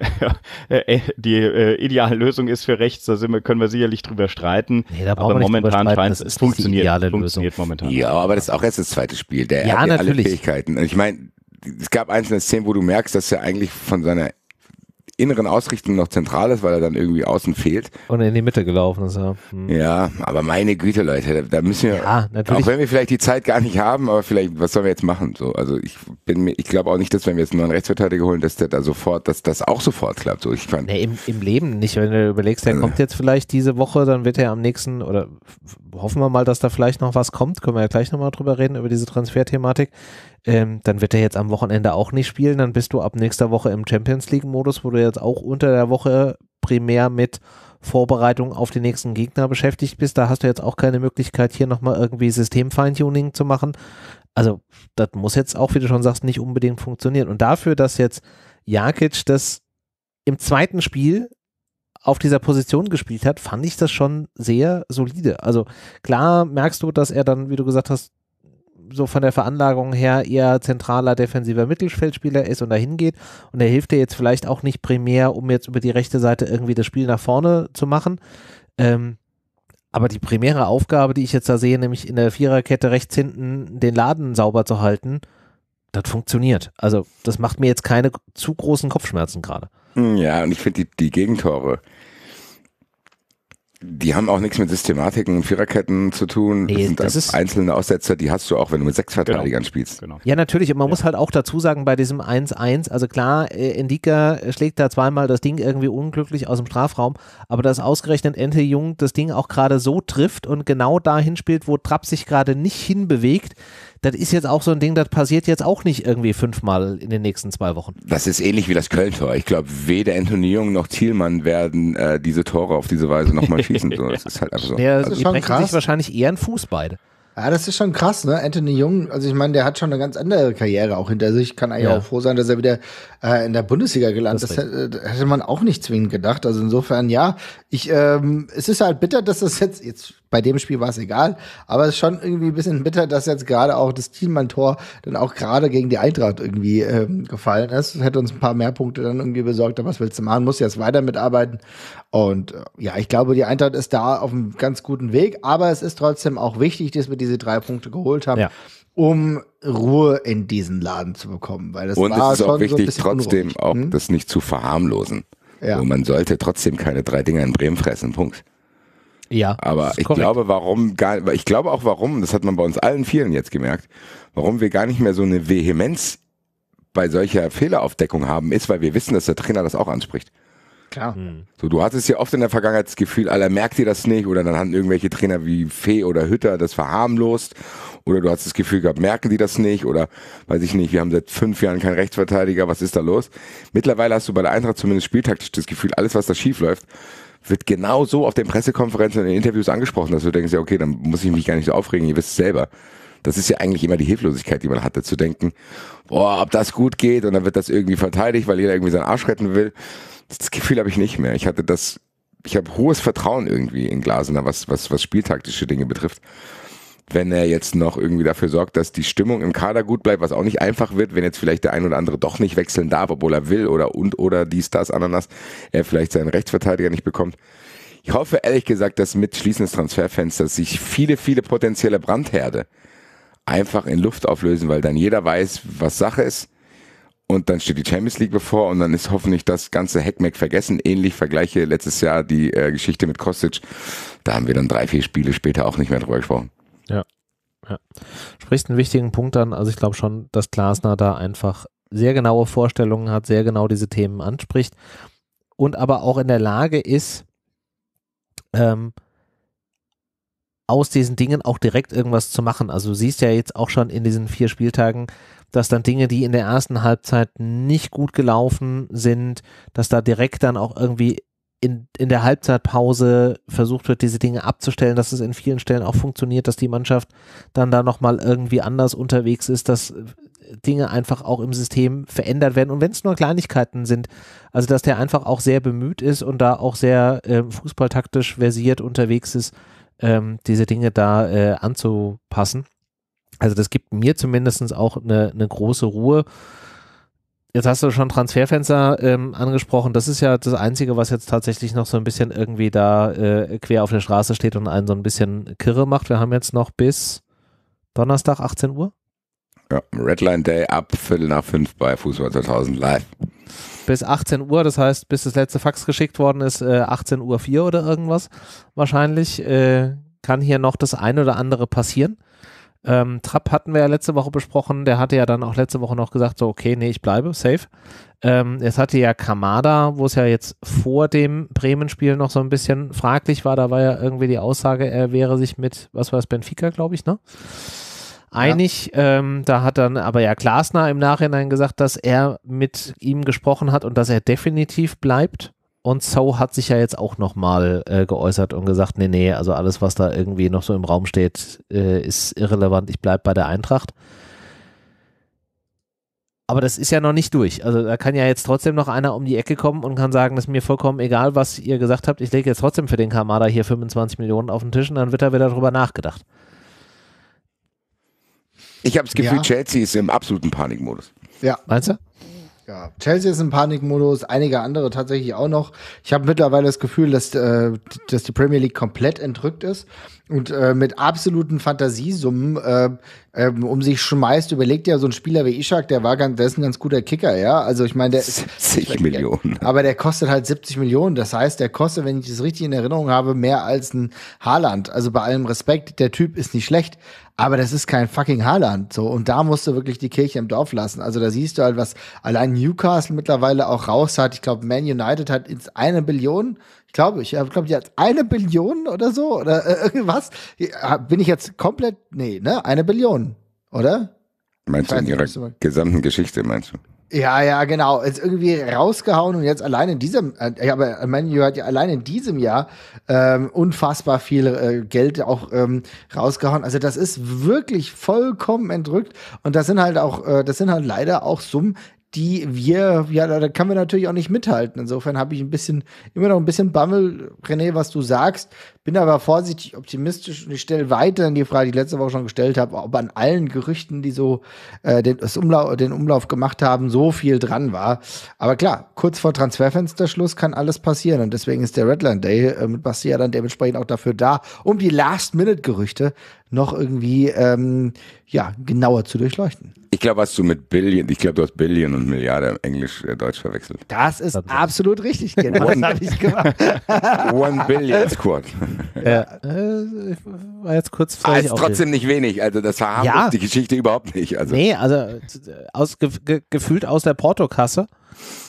äh, die äh, ideale Lösung ist für rechts, da sind wir, können wir sicherlich drüber streiten. Nee, da aber momentan scheint das ist funktioniert, die ideale funktioniert Lösung. momentan. Ja, aber das ist auch erst das zweite Spiel. Der ja, hat ja natürlich. alle Fähigkeiten. Und ich meine, es gab einzelne Szenen, wo du merkst, dass er eigentlich von seiner inneren Ausrichtung noch zentral ist, weil er dann irgendwie außen fehlt. Und in die Mitte gelaufen ist, ja. Hm. Ja, aber meine Güte, Leute, da, müssen wir, ja, auch wenn wir vielleicht die Zeit gar nicht haben, aber vielleicht, was sollen wir jetzt machen? So, also ich bin mir, ich glaube auch nicht, dass wenn wir jetzt einen neuen Rechtsverteidiger holen, dass der da sofort, dass das auch sofort klappt. So, ich fand, nee, im, im Leben nicht, wenn du überlegst, der also. kommt jetzt vielleicht diese Woche, dann wird er am nächsten, oder hoffen wir mal, dass da vielleicht noch was kommt, können wir ja gleich nochmal drüber reden, über diese Transferthematik ähm, dann wird er jetzt am Wochenende auch nicht spielen. Dann bist du ab nächster Woche im Champions League-Modus, wo du jetzt auch unter der Woche primär mit Vorbereitung auf den nächsten Gegner beschäftigt bist. Da hast du jetzt auch keine Möglichkeit, hier nochmal irgendwie System-Feintuning zu machen. Also, das muss jetzt auch, wie du schon sagst, nicht unbedingt funktionieren. Und dafür, dass jetzt Jakic das im zweiten Spiel auf dieser Position gespielt hat, fand ich das schon sehr solide. Also klar merkst du, dass er dann, wie du gesagt hast, so von der Veranlagung her eher zentraler defensiver Mittelfeldspieler ist und dahin geht. Und er hilft dir jetzt vielleicht auch nicht primär, um jetzt über die rechte Seite irgendwie das Spiel nach vorne zu machen. Ähm, aber die primäre Aufgabe, die ich jetzt da sehe, nämlich in der Viererkette rechts hinten den Laden sauber zu halten, das funktioniert. Also das macht mir jetzt keine zu großen Kopfschmerzen gerade. Hm, ja, und ich finde die, die Gegentore, die haben auch nichts mit Systematiken und Viererketten zu tun. Nee, das sind das ist einzelne Aussetzer, die hast du auch, wenn du mit sechs genau, Verteidigern genau. spielst. Genau. Ja, natürlich. Und man ja. muss halt auch dazu sagen, bei diesem 1-1, also klar, Endika äh, schlägt da zweimal das Ding irgendwie unglücklich aus dem Strafraum, aber dass ausgerechnet Ente Jung das Ding auch gerade so trifft und genau dahin spielt, wo Trapp sich gerade nicht hinbewegt, das ist jetzt auch so ein Ding, das passiert jetzt auch nicht irgendwie fünfmal in den nächsten zwei Wochen. Das ist ähnlich wie das Köln-Tor. Ich glaube, weder Anthony Jung noch Thielmann werden äh, diese Tore auf diese Weise nochmal schießen. So, das ist halt einfach so. Ja, also, die brechen krass. sich wahrscheinlich eher einen Fuß beide. Ja, das ist schon krass, ne? Anthony Jung, also ich meine, der hat schon eine ganz andere Karriere auch hinter sich. Kann eigentlich ja. auch froh sein, dass er wieder äh, in der Bundesliga gelandet ist. Das hätte man auch nicht zwingend gedacht. Also insofern, ja, ich, ähm, es ist halt bitter, dass das jetzt, jetzt bei dem Spiel war es egal. Aber es ist schon irgendwie ein bisschen bitter, dass jetzt gerade auch das Thielmann-Tor dann auch gerade gegen die Eintracht irgendwie ähm, gefallen ist. hätte uns ein paar mehr Punkte dann irgendwie besorgt, aber was willst du machen? Muss jetzt weiter mitarbeiten. Und äh, ja, ich glaube, die Eintracht ist da auf einem ganz guten Weg, aber es ist trotzdem auch wichtig, dass wir diese drei Punkte geholt haben. Ja. um Ruhe in diesen Laden zu bekommen, weil das und war es ist auch wichtig, so trotzdem unruhig. auch hm? das nicht zu verharmlosen. Ja. Also man sollte trotzdem keine drei Dinger in Bremen fressen, Punkt. Ja. Aber ich korrekt. glaube, warum gar, ich glaube auch warum, das hat man bei uns allen vielen jetzt gemerkt, warum wir gar nicht mehr so eine Vehemenz bei solcher Fehleraufdeckung haben, ist, weil wir wissen, dass der Trainer das auch anspricht. Klar. Hm. So, du hattest ja oft in der Vergangenheit das Gefühl, aller merkt dir das nicht, oder dann hatten irgendwelche Trainer wie Fee oder Hütter das verharmlost, oder du hast das Gefühl gehabt, merken die das nicht, oder weiß ich nicht, wir haben seit fünf Jahren keinen Rechtsverteidiger, was ist da los? Mittlerweile hast du bei der Eintracht zumindest spieltaktisch das Gefühl, alles, was da schief läuft, wird genau so auf den Pressekonferenzen und in Interviews angesprochen, dass du denkst, ja, okay, dann muss ich mich gar nicht so aufregen, ihr wisst es selber. Das ist ja eigentlich immer die Hilflosigkeit, die man hatte, zu denken, boah, ob das gut geht und dann wird das irgendwie verteidigt, weil jeder irgendwie seinen Arsch retten will. Das Gefühl habe ich nicht mehr. Ich hatte das, ich habe hohes Vertrauen irgendwie in Glasener, was, was, was spieltaktische Dinge betrifft wenn er jetzt noch irgendwie dafür sorgt, dass die Stimmung im Kader gut bleibt, was auch nicht einfach wird, wenn jetzt vielleicht der ein oder andere doch nicht wechseln darf, obwohl er will oder und oder dies, das, Ananas, er vielleicht seinen Rechtsverteidiger nicht bekommt. Ich hoffe ehrlich gesagt, dass mit Schließen des Transferfensters sich viele, viele potenzielle Brandherde einfach in Luft auflösen, weil dann jeder weiß, was Sache ist. Und dann steht die Champions League bevor und dann ist hoffentlich das ganze Heckmeck vergessen. Ähnlich vergleiche letztes Jahr die äh, Geschichte mit Kostic. Da haben wir dann drei, vier Spiele später auch nicht mehr drüber gesprochen. Ja. ja. Sprichst einen wichtigen Punkt an. Also ich glaube schon, dass Glasner da einfach sehr genaue Vorstellungen hat, sehr genau diese Themen anspricht und aber auch in der Lage ist, ähm, aus diesen Dingen auch direkt irgendwas zu machen. Also du siehst ja jetzt auch schon in diesen vier Spieltagen, dass dann Dinge, die in der ersten Halbzeit nicht gut gelaufen sind, dass da direkt dann auch irgendwie in, in der Halbzeitpause versucht wird, diese Dinge abzustellen, dass es in vielen Stellen auch funktioniert, dass die Mannschaft dann da nochmal irgendwie anders unterwegs ist, dass äh, Dinge einfach auch im System verändert werden. Und wenn es nur Kleinigkeiten sind, also dass der einfach auch sehr bemüht ist und da auch sehr äh, fußballtaktisch versiert unterwegs ist, ähm, diese Dinge da äh, anzupassen. Also das gibt mir zumindest auch eine, eine große Ruhe. Jetzt hast du schon Transferfenster ähm, angesprochen. Das ist ja das Einzige, was jetzt tatsächlich noch so ein bisschen irgendwie da äh, quer auf der Straße steht und einen so ein bisschen kirre macht. Wir haben jetzt noch bis Donnerstag 18 Uhr. Ja, Redline Day ab Viertel nach fünf bei Fußball 2000 live. Bis 18 Uhr, das heißt, bis das letzte Fax geschickt worden ist, äh, 18 Uhr oder irgendwas wahrscheinlich, äh, kann hier noch das ein oder andere passieren. Ähm, Trapp hatten wir ja letzte Woche besprochen, der hatte ja dann auch letzte Woche noch gesagt, so okay, nee, ich bleibe, safe. Ähm, jetzt hatte ja Kamada, wo es ja jetzt vor dem Bremen-Spiel noch so ein bisschen fraglich war, da war ja irgendwie die Aussage, er wäre sich mit, was war das, Benfica, glaube ich, ne? einig. Ja. Ähm, da hat dann aber ja Glasner im Nachhinein gesagt, dass er mit ihm gesprochen hat und dass er definitiv bleibt. Und So hat sich ja jetzt auch nochmal äh, geäußert und gesagt, nee, nee, also alles, was da irgendwie noch so im Raum steht, äh, ist irrelevant, ich bleibe bei der Eintracht. Aber das ist ja noch nicht durch. Also da kann ja jetzt trotzdem noch einer um die Ecke kommen und kann sagen, das ist mir vollkommen egal, was ihr gesagt habt, ich lege jetzt trotzdem für den Kamada hier 25 Millionen auf den Tisch und dann wird da wieder darüber nachgedacht. Ich habe das Gefühl, ja. Chelsea ist im absoluten Panikmodus. Ja. Meinst du? Ja, Chelsea ist im Panikmodus, einige andere tatsächlich auch noch. Ich habe mittlerweile das Gefühl, dass, äh, dass die Premier League komplett entrückt ist und äh, mit absoluten Fantasiesummen äh, ähm, um sich schmeißt. Überlegt ja so ein Spieler wie Ishak, der war ganz, der ist ein ganz guter Kicker, ja. Also ich meine, der ist 70 Millionen. Aber der kostet halt 70 Millionen. Das heißt, der kostet, wenn ich das richtig in Erinnerung habe, mehr als ein Haaland. Also bei allem Respekt, der Typ ist nicht schlecht, aber das ist kein fucking Haaland. So, und da musst du wirklich die Kirche im Dorf lassen. Also da siehst du halt, was allein Newcastle mittlerweile auch raus hat. Ich glaube, Man United hat ins eine Billion, ich glaube, ich glaube, die hat eine Billion oder so oder äh, irgendwas. Bin ich jetzt komplett, nee, ne, eine Billion, oder? Meinst du in nicht, ihrer gesamten Geschichte, meinst du? Ja, ja, genau. Ist irgendwie rausgehauen und jetzt allein in diesem, äh, aber Manu hat ja allein in diesem Jahr ähm, unfassbar viel äh, Geld auch ähm, rausgehauen. Also das ist wirklich vollkommen entrückt und das sind halt auch, äh, das sind halt leider auch Summen, die wir, ja, da können wir natürlich auch nicht mithalten. Insofern habe ich ein bisschen, immer noch ein bisschen Bammel, René, was du sagst. Bin aber vorsichtig optimistisch und ich stelle weiterhin die Frage, die ich letzte Woche schon gestellt habe, ob an allen Gerüchten, die so äh, den, das Umlau den Umlauf gemacht haben, so viel dran war. Aber klar, kurz vor Transferfensterschluss kann alles passieren und deswegen ist der Redline Day äh, mit Bastia dann dementsprechend auch dafür da, um die Last-Minute-Gerüchte noch irgendwie ähm, ja, genauer zu durchleuchten. Ich glaube, hast du mit Billion, ich glaube, du hast Billion und Milliarde Englisch-Deutsch äh, verwechselt. Das ist das absolut ist. richtig, genau. das habe ich gemacht. One Billion Squad. Ja, äh, war jetzt kurz ah, ist trotzdem nicht wenig, also das verharmlost ja. die Geschichte überhaupt nicht. Also. Nee, also äh, aus, ge ge gefühlt aus der Portokasse.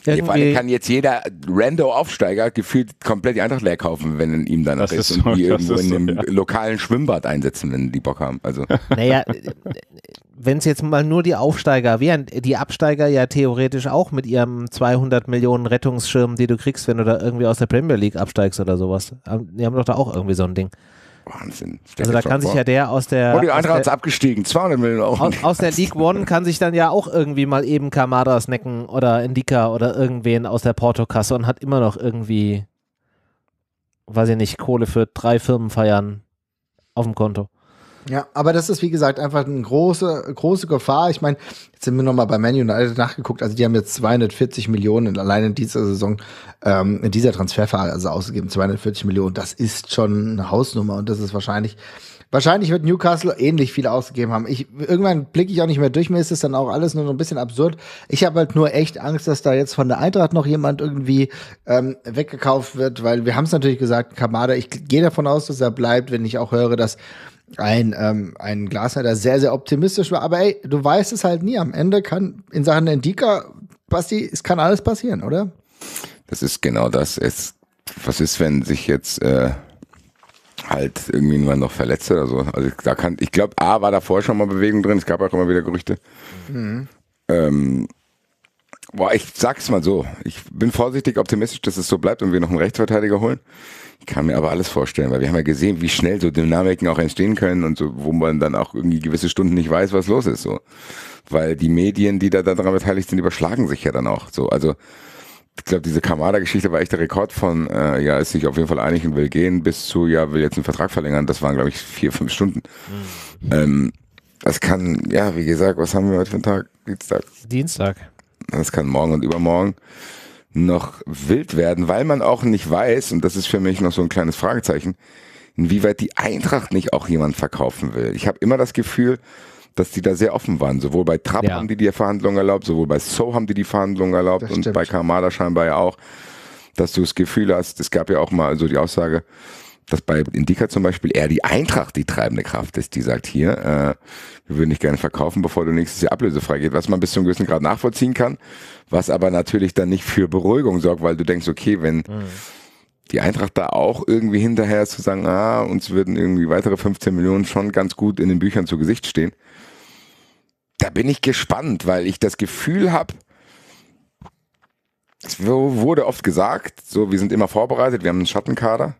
Irgendwie Vor allem kann jetzt jeder Rando-Aufsteiger gefühlt komplett die Eintracht leer kaufen, wenn ihm dann das ist, und die irgendwo so, in einem ja. lokalen Schwimmbad einsetzen, wenn die Bock haben. Also. Naja, wenn es jetzt mal nur die Aufsteiger wären, die Absteiger ja theoretisch auch mit ihrem 200 Millionen Rettungsschirm, die du kriegst, wenn du da irgendwie aus der Premier League absteigst oder sowas. Ähm, die haben doch da auch irgendwie so ein Ding. Wahnsinn. Stell also da kann vor. sich ja der aus der. Oh, die Eintracht ist abgestiegen, 200 Millionen Euro. Aus, aus, der League One kann sich dann ja auch irgendwie mal eben Kamada snacken oder Indika oder irgendwen aus der Portokasse und hat immer noch irgendwie, weiß ich nicht, Kohle für drei Firmenfeiern auf dem Konto. Ja, aber das ist wie gesagt einfach eine große, große Gefahr. Ich meine, jetzt sind wir nochmal bei Man United nachgeguckt. Also die haben jetzt 240 Millionen allein in dieser Saison, ähm, in dieser Transferphase also ausgegeben. 240 Millionen, das ist schon eine Hausnummer und das ist wahrscheinlich, wahrscheinlich wird Newcastle ähnlich viel ausgegeben haben. Ich, irgendwann blicke ich auch nicht mehr durch, mir ist es dann auch alles nur so ein bisschen absurd. Ich habe halt nur echt Angst, dass da jetzt von der Eintracht noch jemand irgendwie ähm, weggekauft wird, weil wir haben es natürlich gesagt, Kamada, ich gehe davon aus, dass er bleibt, wenn ich auch höre, dass ein, ähm, ein Glasner, der sehr, sehr optimistisch war. Aber ey, du weißt es halt nie. Am Ende kann in Sachen Endika, Basti, es kann alles passieren, oder? Das ist genau das. Es, was ist, wenn sich jetzt äh, halt irgendwie jemand noch verletzt oder so? Also da kann, ich glaube, A war davor schon mal Bewegung drin. Es gab auch immer wieder Gerüchte. Mhm. Ähm, boah, ich sag's mal so. Ich bin vorsichtig optimistisch, dass es so bleibt und wir noch einen Rechtsverteidiger holen. Ich kann mir aber alles vorstellen, weil wir haben ja gesehen, wie schnell so Dynamiken auch entstehen können und so, wo man dann auch irgendwie gewisse Stunden nicht weiß, was los ist, so. Weil die Medien, die da daran beteiligt sind, überschlagen sich ja dann auch, so. Also, ich glaube, diese Kamada-Geschichte war echt der Rekord von, äh, ja, ist sich auf jeden Fall einig und will gehen, bis zu, ja, will jetzt einen Vertrag verlängern. Das waren, glaube ich, vier, fünf Stunden. Mhm. Ähm, das kann, ja, wie gesagt, was haben wir heute für einen Tag? Dienstag. Dienstag. Das kann morgen und übermorgen noch wild werden, weil man auch nicht weiß, und das ist für mich noch so ein kleines Fragezeichen, inwieweit die Eintracht nicht auch jemand verkaufen will. Ich habe immer das Gefühl, dass die da sehr offen waren. Sowohl bei Trapp ja. haben die die Verhandlungen erlaubt, sowohl bei So haben die die Verhandlungen erlaubt und bei Kamada scheinbar ja auch, dass du das Gefühl hast, es gab ja auch mal so die Aussage, dass bei Indica zum Beispiel eher die Eintracht die treibende Kraft ist, die sagt hier, äh, wir würden dich gerne verkaufen, bevor du nächstes Jahr ablösefrei geht, was man bis zu einem gewissen Grad nachvollziehen kann, was aber natürlich dann nicht für Beruhigung sorgt, weil du denkst, okay, wenn mhm. die Eintracht da auch irgendwie hinterher ist, zu sagen, ah, uns würden irgendwie weitere 15 Millionen schon ganz gut in den Büchern zu Gesicht stehen. Da bin ich gespannt, weil ich das Gefühl habe, es wurde oft gesagt, so, wir sind immer vorbereitet, wir haben einen Schattenkader.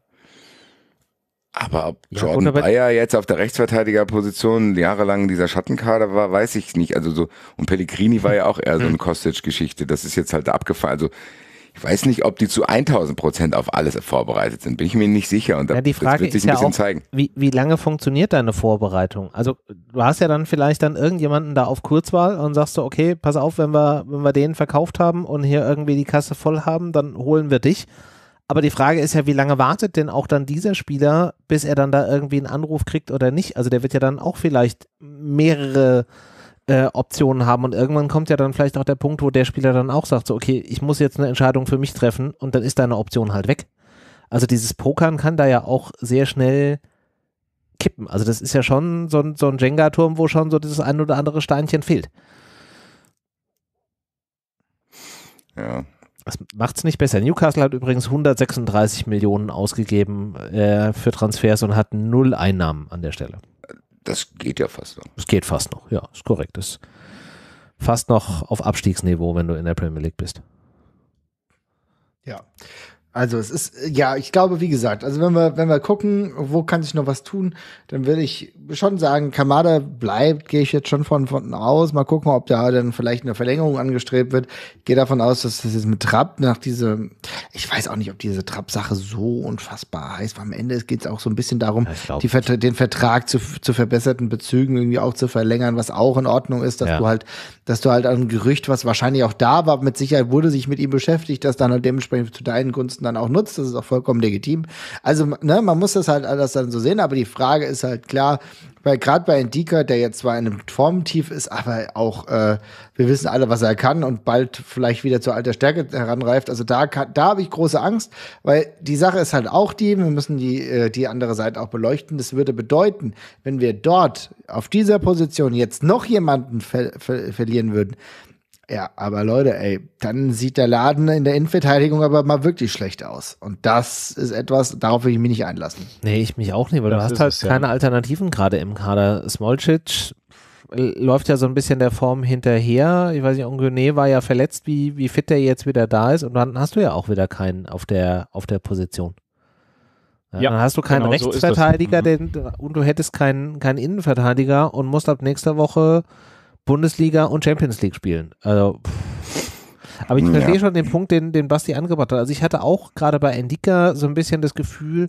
Aber ob Jordan ja, Bayer jetzt auf der Rechtsverteidigerposition jahrelang dieser Schattenkader war, weiß ich nicht. Also so, und Pellegrini war ja auch eher so eine costage hm. geschichte Das ist jetzt halt abgefallen. Also, ich weiß nicht, ob die zu 1000 Prozent auf alles vorbereitet sind. Bin ich mir nicht sicher. Und ja, die Frage das wird sich ist ein bisschen ja auch, zeigen. Wie, wie lange funktioniert deine Vorbereitung? Also, du hast ja dann vielleicht dann irgendjemanden da auf Kurzwahl und sagst du, so, okay, pass auf, wenn wir, wenn wir den verkauft haben und hier irgendwie die Kasse voll haben, dann holen wir dich. Aber die Frage ist ja, wie lange wartet denn auch dann dieser Spieler, bis er dann da irgendwie einen Anruf kriegt oder nicht? Also der wird ja dann auch vielleicht mehrere äh, Optionen haben und irgendwann kommt ja dann vielleicht auch der Punkt, wo der Spieler dann auch sagt, so okay, ich muss jetzt eine Entscheidung für mich treffen und dann ist deine Option halt weg. Also dieses Pokern kann da ja auch sehr schnell kippen. Also das ist ja schon so ein, so ein Jenga-Turm, wo schon so dieses ein oder andere Steinchen fehlt. Ja, das macht es nicht besser. Newcastle hat übrigens 136 Millionen ausgegeben äh, für Transfers und hat null Einnahmen an der Stelle. Das geht ja fast noch. Das geht fast noch, ja, ist korrekt. Das ist fast noch auf Abstiegsniveau, wenn du in der Premier League bist. Ja. Also es ist, äh, ja, ich glaube, wie gesagt, also wenn wir, wenn wir gucken, wo kann sich noch was tun, dann würde ich schon sagen, Kamada bleibt, gehe ich jetzt schon von, von aus. Mal gucken, ob da dann vielleicht eine Verlängerung angestrebt wird. Ich gehe davon aus, dass das jetzt mit Trapp nach diesem, ich weiß auch nicht, ob diese Trapp-Sache so unfassbar heißt. war. Am Ende geht es auch so ein bisschen darum, die, den Vertrag zu, zu verbesserten Bezügen irgendwie auch zu verlängern, was auch in Ordnung ist, dass ja. du halt, dass du halt ein Gerücht, was wahrscheinlich auch da war, mit Sicherheit wurde sich mit ihm beschäftigt, dass dann halt dementsprechend zu deinen Gunsten Kosten dann auch nutzt. Das ist auch vollkommen legitim. Also, ne, man muss das halt alles dann so sehen, aber die Frage ist halt klar, weil gerade bei Endika, der jetzt zwar in einem Formtief ist, aber auch, äh, wir wissen alle, was er kann und bald vielleicht wieder zur alter Stärke heranreift. Also da, da habe ich große Angst, weil die Sache ist halt auch die, wir müssen die, äh, die andere Seite auch beleuchten. Das würde bedeuten, wenn wir dort auf dieser Position jetzt noch jemanden ver ver verlieren würden, ja, aber Leute, ey, dann sieht der Laden in der Innenverteidigung aber mal wirklich schlecht aus. Und das ist etwas, darauf will ich mich nicht einlassen. Nee, ich mich auch nicht, weil das du hast halt es, keine ja. Alternativen gerade im Kader. Smolcic äh, läuft ja so ein bisschen der Form hinterher. Ich weiß nicht, Ongone war ja verletzt, wie, wie fit der jetzt wieder da ist. Und dann hast du ja auch wieder keinen auf der, auf der Position. Ja, dann hast du keinen genau Rechtsverteidiger so mhm. denn, und du hättest keinen, keinen Innenverteidiger und musst ab nächster Woche Bundesliga und Champions League spielen. Also, aber ich verstehe ja. schon den Punkt, den, den Basti angebracht hat. Also ich hatte auch gerade bei Endika so ein bisschen das Gefühl,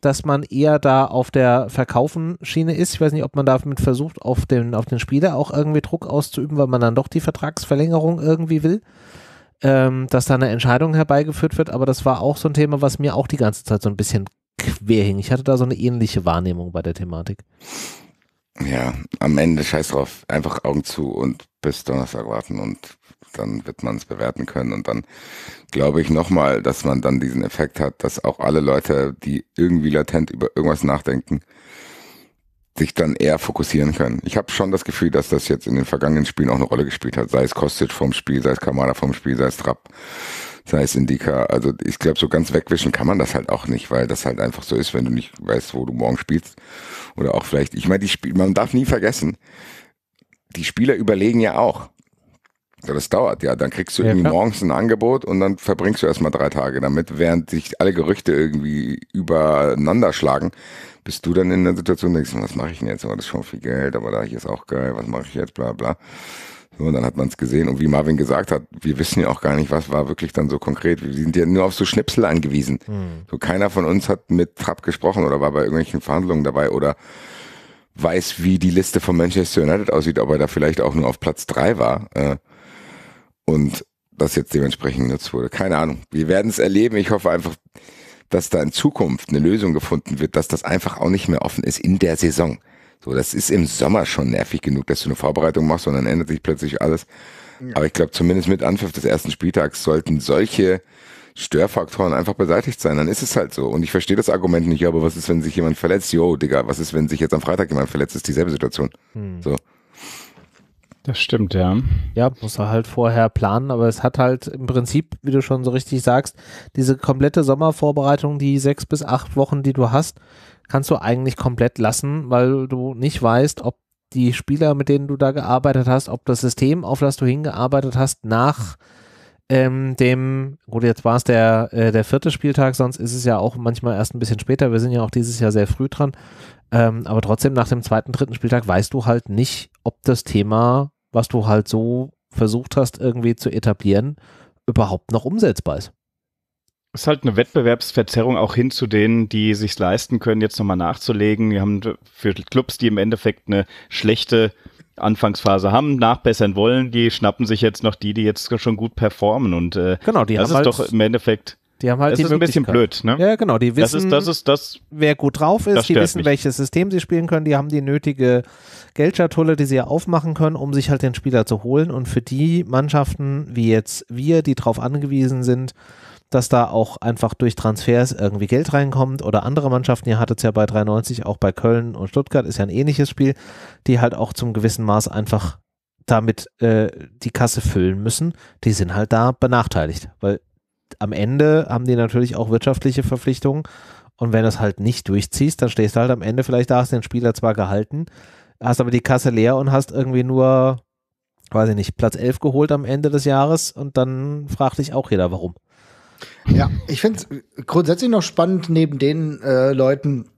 dass man eher da auf der Verkaufenschiene ist. Ich weiß nicht, ob man damit versucht, auf den, auf den Spieler auch irgendwie Druck auszuüben, weil man dann doch die Vertragsverlängerung irgendwie will. Ähm, dass da eine Entscheidung herbeigeführt wird, aber das war auch so ein Thema, was mir auch die ganze Zeit so ein bisschen quer hing. Ich hatte da so eine ähnliche Wahrnehmung bei der Thematik. Ja, am Ende scheiß drauf, einfach Augen zu und bis Donnerstag warten und dann wird man es bewerten können. Und dann glaube ich nochmal, dass man dann diesen Effekt hat, dass auch alle Leute, die irgendwie latent über irgendwas nachdenken, sich dann eher fokussieren können. Ich habe schon das Gefühl, dass das jetzt in den vergangenen Spielen auch eine Rolle gespielt hat. Sei es Kostic vom Spiel, sei es Kamada vom Spiel, sei es Trapp sei es in Dika. Also ich glaube, so ganz wegwischen kann man das halt auch nicht, weil das halt einfach so ist, wenn du nicht weißt, wo du morgen spielst. Oder auch vielleicht, ich meine, die Spiel, man darf nie vergessen, die Spieler überlegen ja auch. So, das dauert ja. Dann kriegst du irgendwie ja, morgens ein Angebot und dann verbringst du erstmal drei Tage damit, während sich alle Gerüchte irgendwie übereinander schlagen. Bist du dann in der Situation, denkst du, was mache ich denn jetzt? Oh, das ist schon viel Geld, aber da hier ist auch geil, was mache ich jetzt, bla bla. Nur dann hat man es gesehen. Und wie Marvin gesagt hat, wir wissen ja auch gar nicht, was war wirklich dann so konkret. Wir sind ja nur auf so Schnipsel angewiesen. Mhm. So keiner von uns hat mit Trapp gesprochen oder war bei irgendwelchen Verhandlungen dabei oder weiß, wie die Liste von Manchester United aussieht, ob er da vielleicht auch nur auf Platz drei war. Äh, und das jetzt dementsprechend genutzt wurde. Keine Ahnung. Wir werden es erleben. Ich hoffe einfach, dass da in Zukunft eine Lösung gefunden wird, dass das einfach auch nicht mehr offen ist in der Saison. So, das ist im Sommer schon nervig genug, dass du eine Vorbereitung machst und dann ändert sich plötzlich alles. Ja. Aber ich glaube, zumindest mit Anpfiff des ersten Spieltags sollten solche Störfaktoren einfach beseitigt sein. Dann ist es halt so. Und ich verstehe das Argument nicht, aber was ist, wenn sich jemand verletzt? Jo, Digga, was ist, wenn sich jetzt am Freitag jemand verletzt? Ist dieselbe Situation. Hm. So. Das stimmt, ja. Ja, muss er halt vorher planen, aber es hat halt im Prinzip, wie du schon so richtig sagst, diese komplette Sommervorbereitung, die sechs bis acht Wochen, die du hast, kannst du eigentlich komplett lassen, weil du nicht weißt, ob die Spieler, mit denen du da gearbeitet hast, ob das System, auf das du hingearbeitet hast, nach ähm, dem, gut, jetzt war es der, äh, der vierte Spieltag, sonst ist es ja auch manchmal erst ein bisschen später. Wir sind ja auch dieses Jahr sehr früh dran. Ähm, aber trotzdem, nach dem zweiten, dritten Spieltag weißt du halt nicht, ob das Thema, was du halt so versucht hast, irgendwie zu etablieren, überhaupt noch umsetzbar ist ist halt eine Wettbewerbsverzerrung auch hin zu denen, die sich leisten können, jetzt nochmal nachzulegen. Wir haben für Clubs, die im Endeffekt eine schlechte Anfangsphase haben, nachbessern wollen, die schnappen sich jetzt noch die, die jetzt schon gut performen. Und äh, genau, die das haben ist halt, doch im Endeffekt. Die haben halt das die ist ein bisschen blöd, ne? Ja, genau. Die wissen, das ist, das ist, das, wer gut drauf ist, die wissen, mich. welches System sie spielen können, die haben die nötige Geldschatulle, die sie aufmachen können, um sich halt den Spieler zu holen. Und für die Mannschaften, wie jetzt wir, die drauf angewiesen sind, dass da auch einfach durch Transfers irgendwie Geld reinkommt oder andere Mannschaften, ihr hattet es ja bei 93, auch bei Köln und Stuttgart ist ja ein ähnliches Spiel, die halt auch zum gewissen Maß einfach damit äh, die Kasse füllen müssen, die sind halt da benachteiligt, weil am Ende haben die natürlich auch wirtschaftliche Verpflichtungen und wenn du es halt nicht durchziehst, dann stehst du halt am Ende vielleicht da, hast den Spieler zwar gehalten, hast aber die Kasse leer und hast irgendwie nur, weiß ich nicht, Platz 11 geholt am Ende des Jahres und dann fragt dich auch jeder, warum. Ja, ich finde es grundsätzlich noch spannend, neben den äh, Leuten,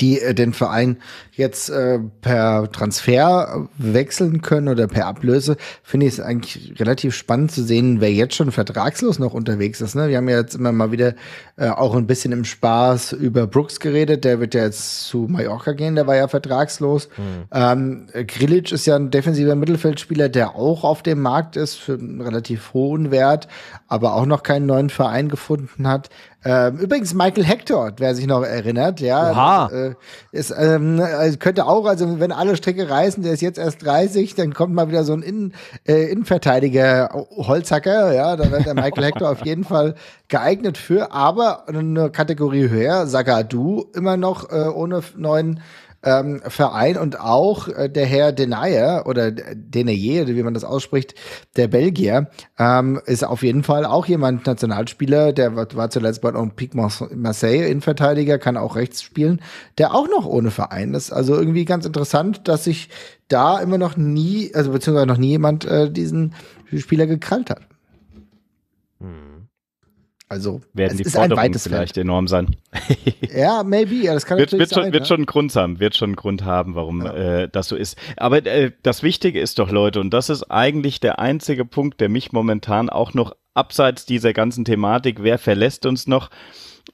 die äh, den Verein jetzt äh, per Transfer wechseln können oder per Ablöse, finde ich es eigentlich relativ spannend zu sehen, wer jetzt schon vertragslos noch unterwegs ist. Ne? Wir haben ja jetzt immer mal wieder äh, auch ein bisschen im Spaß über Brooks geredet. Der wird ja jetzt zu Mallorca gehen, der war ja vertragslos. Mhm. Ähm, Grilic ist ja ein defensiver Mittelfeldspieler, der auch auf dem Markt ist für einen relativ hohen Wert, aber auch noch keinen neuen Verein gefunden hat. Ähm, übrigens Michael Hector, wer sich noch erinnert, ja, Oha. Äh, ist ähm, also könnte auch, also wenn alle Stricke reißen, der ist jetzt erst 30, dann kommt mal wieder so ein Innen, äh, Innenverteidiger oh, Holzhacker, ja, da wird der Michael Hector auf jeden Fall geeignet für, aber eine Kategorie höher, Sagadu immer noch äh, ohne neuen ähm, Verein und auch äh, der Herr Denayer oder Denayer, wie man das ausspricht, der Belgier, ähm, ist auf jeden Fall auch jemand Nationalspieler, der war, war zuletzt bei Olympique Marseille Innenverteidiger, kann auch rechts spielen, der auch noch ohne Verein ist. Also irgendwie ganz interessant, dass sich da immer noch nie, also beziehungsweise noch nie jemand äh, diesen Spieler gekrallt hat. Hm. Also werden die Forderungen vielleicht Feld. enorm sein. ja, maybe. Ja, das kann wird, wird sein, schon, ne? wird schon einen Grund haben, wird schon einen Grund haben, warum ja. äh, das so ist. Aber äh, das Wichtige ist doch, Leute, und das ist eigentlich der einzige Punkt, der mich momentan auch noch abseits dieser ganzen Thematik, wer verlässt uns noch,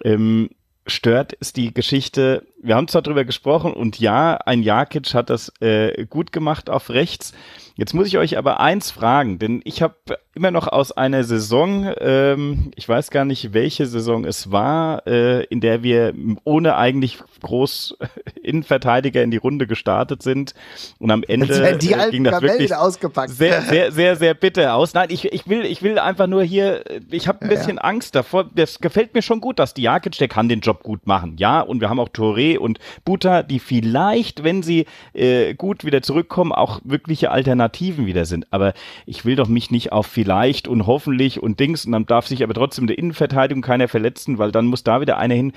ähm, stört, ist die Geschichte, wir haben zwar darüber gesprochen und ja, ein Jakic hat das äh, gut gemacht auf rechts. Jetzt muss ich euch aber eins fragen, denn ich habe immer noch aus einer Saison, ähm, ich weiß gar nicht, welche Saison es war, äh, in der wir ohne eigentlich groß Innenverteidiger in die Runde gestartet sind und am Ende das die äh, ging das wirklich ausgepackt. sehr, sehr, sehr, sehr bitter aus. Nein, ich, ich will, ich will einfach nur hier, äh, ich habe ein bisschen ja, Angst davor. Das gefällt mir schon gut, dass die Jakic, der kann den Job gut machen, ja. Und wir haben auch Touré und Buta, die vielleicht, wenn sie äh, gut wieder zurückkommen, auch wirkliche Alternativen wieder sind. Aber ich will doch mich nicht auf vielleicht und hoffentlich und Dings und dann darf sich aber trotzdem der Innenverteidigung keiner verletzen, weil dann muss da wieder einer hin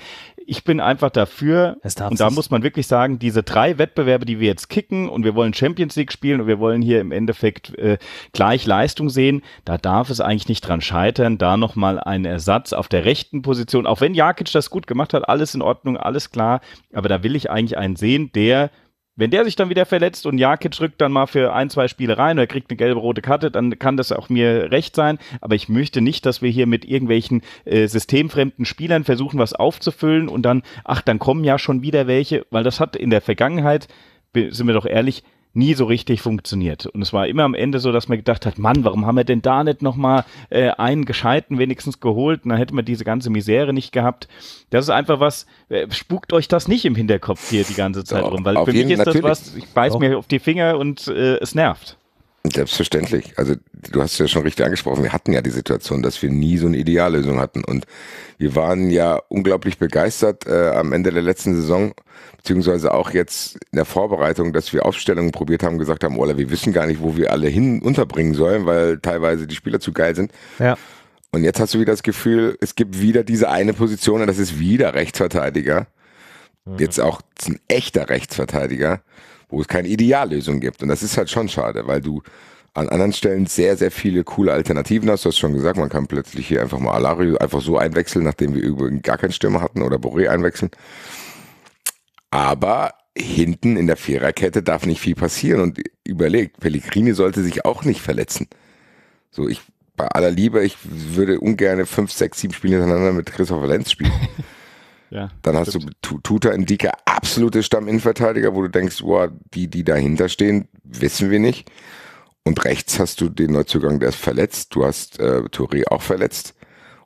ich bin einfach dafür, und da muss man wirklich sagen, diese drei Wettbewerbe, die wir jetzt kicken und wir wollen Champions League spielen und wir wollen hier im Endeffekt äh, gleich Leistung sehen, da darf es eigentlich nicht dran scheitern, da nochmal einen Ersatz auf der rechten Position, auch wenn Jakic das gut gemacht hat, alles in Ordnung, alles klar, aber da will ich eigentlich einen sehen, der wenn der sich dann wieder verletzt und Jakic rückt dann mal für ein, zwei Spiele rein oder kriegt eine gelbe rote Karte, dann kann das auch mir recht sein. Aber ich möchte nicht, dass wir hier mit irgendwelchen äh, systemfremden Spielern versuchen, was aufzufüllen und dann, ach, dann kommen ja schon wieder welche, weil das hat in der Vergangenheit, sind wir doch ehrlich, nie so richtig funktioniert. Und es war immer am Ende so, dass man gedacht hat, Mann, warum haben wir denn da nicht nochmal äh, einen Gescheiten wenigstens geholt? Und dann hätten wir diese ganze Misere nicht gehabt. Das ist einfach was, äh, spukt euch das nicht im Hinterkopf hier die ganze Zeit Doch, rum, weil für mich ist natürlich. das was, ich beiß Doch. mir auf die Finger und äh, es nervt. Selbstverständlich. Also du hast ja schon richtig angesprochen, wir hatten ja die Situation, dass wir nie so eine Ideallösung hatten. Und wir waren ja unglaublich begeistert äh, am Ende der letzten Saison, beziehungsweise auch jetzt in der Vorbereitung, dass wir Aufstellungen probiert haben, gesagt haben, Ola, wir wissen gar nicht, wo wir alle hin unterbringen sollen, weil teilweise die Spieler zu geil sind. Ja. Und jetzt hast du wieder das Gefühl, es gibt wieder diese eine Position und das ist wieder Rechtsverteidiger. Mhm. Jetzt auch ein echter Rechtsverteidiger wo es keine Ideallösung gibt. Und das ist halt schon schade, weil du an anderen Stellen sehr, sehr viele coole Alternativen hast. Du hast schon gesagt, man kann plötzlich hier einfach mal Alario einfach so einwechseln, nachdem wir übrigens gar keinen Stürmer hatten oder Boré einwechseln. Aber hinten in der Viererkette darf nicht viel passieren und überlegt, Pellegrini sollte sich auch nicht verletzen. So, ich, bei aller Liebe, ich würde ungern fünf, sechs, sieben Spiele hintereinander mit Christopher Lenz spielen. Ja, Dann hast stimmt. du Tuta Indika, absolute Stamminnenverteidiger, wo du denkst, boah, die, die dahinter stehen, wissen wir nicht. Und rechts hast du den Neuzugang, der ist verletzt. Du hast äh, Touré auch verletzt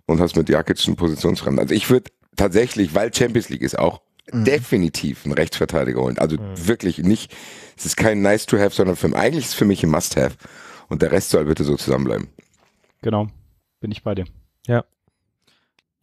und hast mit Jakic einen Positionsfremden. Also ich würde tatsächlich, weil Champions League ist auch, mhm. definitiv einen Rechtsverteidiger holen. Also mhm. wirklich nicht, es ist kein nice to have, sondern für, eigentlich ist es für mich ein must have. Und der Rest soll bitte so zusammenbleiben. Genau, bin ich bei dir. Ja,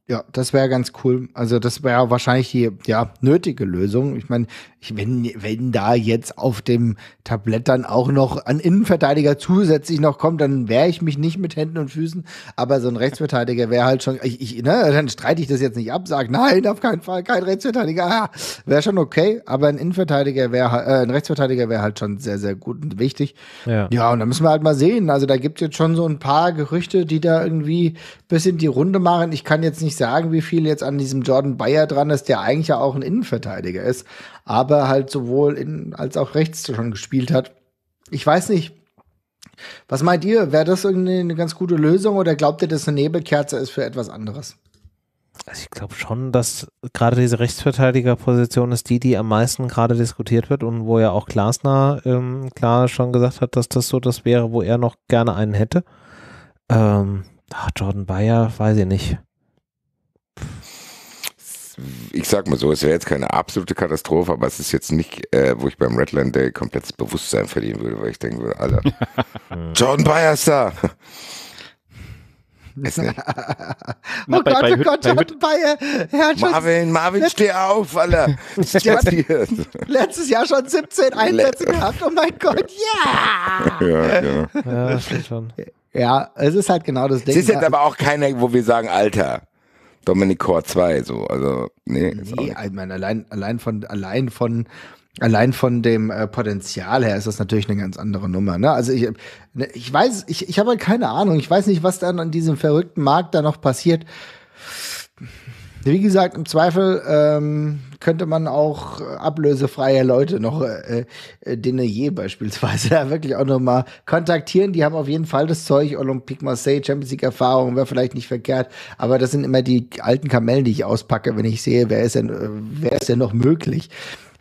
ja, das wäre ganz cool. Also das wäre wahrscheinlich die ja, nötige Lösung. Ich meine, wenn, wenn da jetzt auf dem Tablett dann auch noch ein Innenverteidiger zusätzlich noch kommt, dann wehre ich mich nicht mit Händen und Füßen. Aber so ein Rechtsverteidiger wäre halt schon, ich, ich, ne, dann streite ich das jetzt nicht ab, sage, nein, auf keinen Fall, kein Rechtsverteidiger. Ah, wäre schon okay, aber ein Innenverteidiger wäre, äh, ein Rechtsverteidiger wäre halt schon sehr, sehr gut und wichtig. Ja. ja, und da müssen wir halt mal sehen. Also da gibt es jetzt schon so ein paar Gerüchte, die da irgendwie ein bisschen die Runde machen. Ich kann jetzt nicht nicht sagen, wie viel jetzt an diesem Jordan Bayer dran ist, der eigentlich ja auch ein Innenverteidiger ist, aber halt sowohl in, als auch rechts schon gespielt hat. Ich weiß nicht, was meint ihr? Wäre das irgendwie eine ganz gute Lösung oder glaubt ihr, dass eine Nebelkerze ist für etwas anderes? Also ich glaube schon, dass gerade diese Rechtsverteidigerposition ist die, die am meisten gerade diskutiert wird und wo ja auch Glasner ähm, klar schon gesagt hat, dass das so das wäre, wo er noch gerne einen hätte. Ähm, ach, Jordan Bayer, weiß ich nicht ich sag mal so, es wäre jetzt keine absolute Katastrophe, aber es ist jetzt nicht, äh, wo ich beim Redland Day komplettes Bewusstsein verlieren würde, weil ich denken würde, Alter, John Bayer ist da. Ist nicht. oh Gott, bei, oh Gott, John Bayer. Ja, Marvin, Marvin, steh auf, Alter. Was ist jetzt hier? Letztes Jahr schon 17 Einsätze gehabt. Oh mein Gott, yeah. ja! Ja, genau. ja. schon. ja, es ist halt genau das Ding. Es ist jetzt ne? aber auch keiner, wo wir sagen, Alter. Dominic Core 2, so, also, nee. nee, ich meine, allein, allein von, allein von, allein von dem äh, Potenzial her ist das natürlich eine ganz andere Nummer. Ne? Also ich, ne, ich weiß, ich, ich habe halt keine Ahnung. Ich weiß nicht, was dann an diesem verrückten Markt da noch passiert. Wie gesagt, im Zweifel ähm, könnte man auch ablösefreie Leute noch, äh, äh Denier beispielsweise, ja, wirklich auch nochmal kontaktieren. Die haben auf jeden Fall das Zeug, Olympique Marseille, Champions League-Erfahrung, wäre vielleicht nicht verkehrt. Aber das sind immer die alten Kamellen, die ich auspacke, wenn ich sehe, wer ist denn, äh, wer ist denn noch möglich.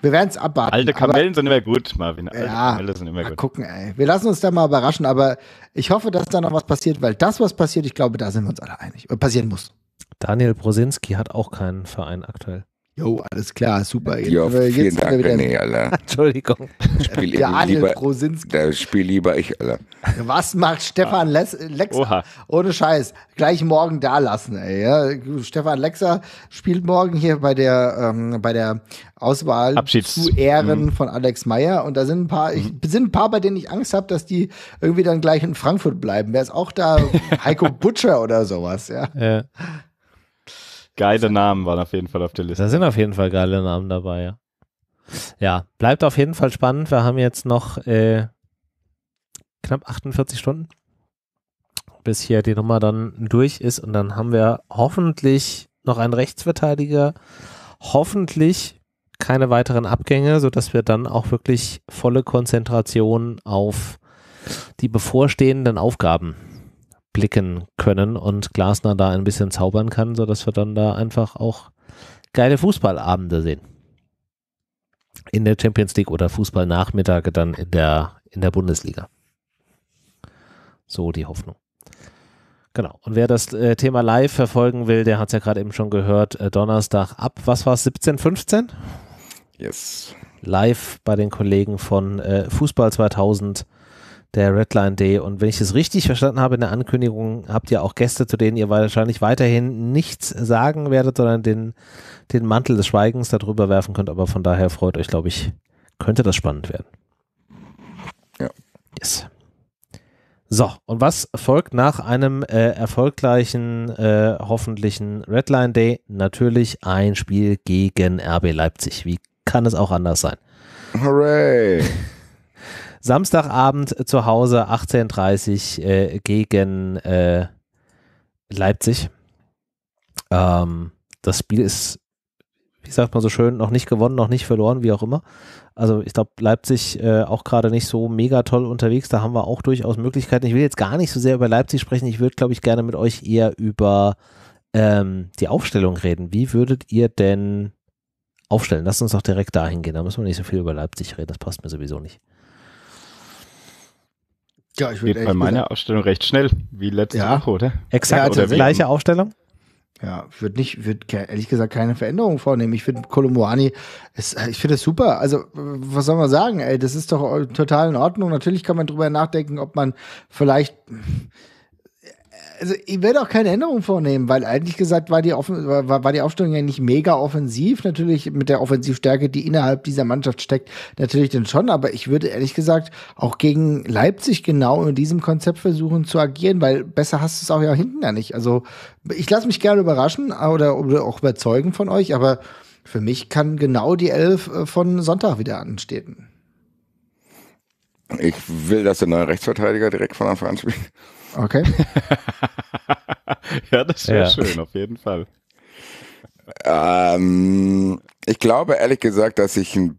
Wir werden es abwarten. Alte Kamellen aber, sind immer gut, Marvin. Alte ja, Kamellen sind immer gut. gucken, ey. Wir lassen uns da mal überraschen, aber ich hoffe, dass da noch was passiert, weil das, was passiert, ich glaube, da sind wir uns alle einig. Äh, passieren muss. Daniel Brosinski hat auch keinen Verein aktuell. Jo, alles klar, super. Jetzt jo, vielen Dank, wieder... René, Alter. Entschuldigung. Spiel ja, lieber, Brosinski. Da spiel lieber ich, Alter. Was macht Stefan Les ah. Lexer? Ohne Scheiß. Gleich morgen da lassen, ey. Ja? Stefan Lexer spielt morgen hier bei der, ähm, bei der Auswahl Abschieds. zu Ehren mhm. von Alex Meyer. Und da sind ein paar, ich, mhm. sind ein paar, bei denen ich Angst habe, dass die irgendwie dann gleich in Frankfurt bleiben. Wer ist auch da? Heiko Butcher oder sowas, ja. ja. Geile Namen waren auf jeden Fall auf der Liste. Da sind auf jeden Fall geile Namen dabei, ja. Ja, bleibt auf jeden Fall spannend. Wir haben jetzt noch äh, knapp 48 Stunden, bis hier die Nummer dann durch ist. Und dann haben wir hoffentlich noch einen Rechtsverteidiger, hoffentlich keine weiteren Abgänge, sodass wir dann auch wirklich volle Konzentration auf die bevorstehenden Aufgaben blicken können und Glasner da ein bisschen zaubern kann, sodass wir dann da einfach auch geile Fußballabende sehen. In der Champions League oder Fußballnachmittage dann in der, in der Bundesliga. So die Hoffnung. Genau. Und wer das äh, Thema live verfolgen will, der hat es ja gerade eben schon gehört, äh, Donnerstag ab, was war es, 17.15? Yes. Live bei den Kollegen von äh, Fußball 2000 der Redline Day. Und wenn ich es richtig verstanden habe in der Ankündigung, habt ihr auch Gäste, zu denen ihr wahrscheinlich weiterhin nichts sagen werdet, sondern den, den Mantel des Schweigens darüber werfen könnt. Aber von daher freut euch, glaube ich, könnte das spannend werden. Ja. Yes. So, und was folgt nach einem äh, erfolgreichen, äh, hoffentlichen Redline Day? Natürlich ein Spiel gegen RB Leipzig. Wie kann es auch anders sein? Hooray! Samstagabend äh, zu Hause 18.30 äh, gegen äh, Leipzig. Ähm, das Spiel ist, wie sagt man so schön, noch nicht gewonnen, noch nicht verloren, wie auch immer. Also ich glaube, Leipzig äh, auch gerade nicht so mega toll unterwegs. Da haben wir auch durchaus Möglichkeiten. Ich will jetzt gar nicht so sehr über Leipzig sprechen. Ich würde, glaube ich, gerne mit euch eher über ähm, die Aufstellung reden. Wie würdet ihr denn aufstellen? Lasst uns doch direkt dahin gehen. Da müssen wir nicht so viel über Leipzig reden. Das passt mir sowieso nicht. Ja, ich würde bei meiner Ausstellung recht schnell, wie letzte ja, Woche, oder? Exakt, ja, also oder gleiche Ausstellung. Ja, ich würde nicht, würde ehrlich gesagt keine Veränderung vornehmen. Ich finde Colomboani, äh, ich finde es super. Also, was soll man sagen? Ey, das ist doch äh, total in Ordnung. Natürlich kann man drüber nachdenken, ob man vielleicht, also ich werde auch keine Änderung vornehmen, weil eigentlich gesagt war die, offen, war, war die Aufstellung ja nicht mega offensiv, natürlich mit der Offensivstärke, die innerhalb dieser Mannschaft steckt, natürlich denn schon, aber ich würde ehrlich gesagt auch gegen Leipzig genau in diesem Konzept versuchen zu agieren, weil besser hast du es auch ja hinten ja nicht. Also ich lasse mich gerne überraschen oder, oder auch überzeugen von euch, aber für mich kann genau die Elf äh, von Sonntag wieder anstehen. Ich will, dass der neue Rechtsverteidiger direkt von Anfang an spielt. Okay. ja, das wäre ja. schön, auf jeden Fall. Ähm, ich glaube ehrlich gesagt, dass ich ein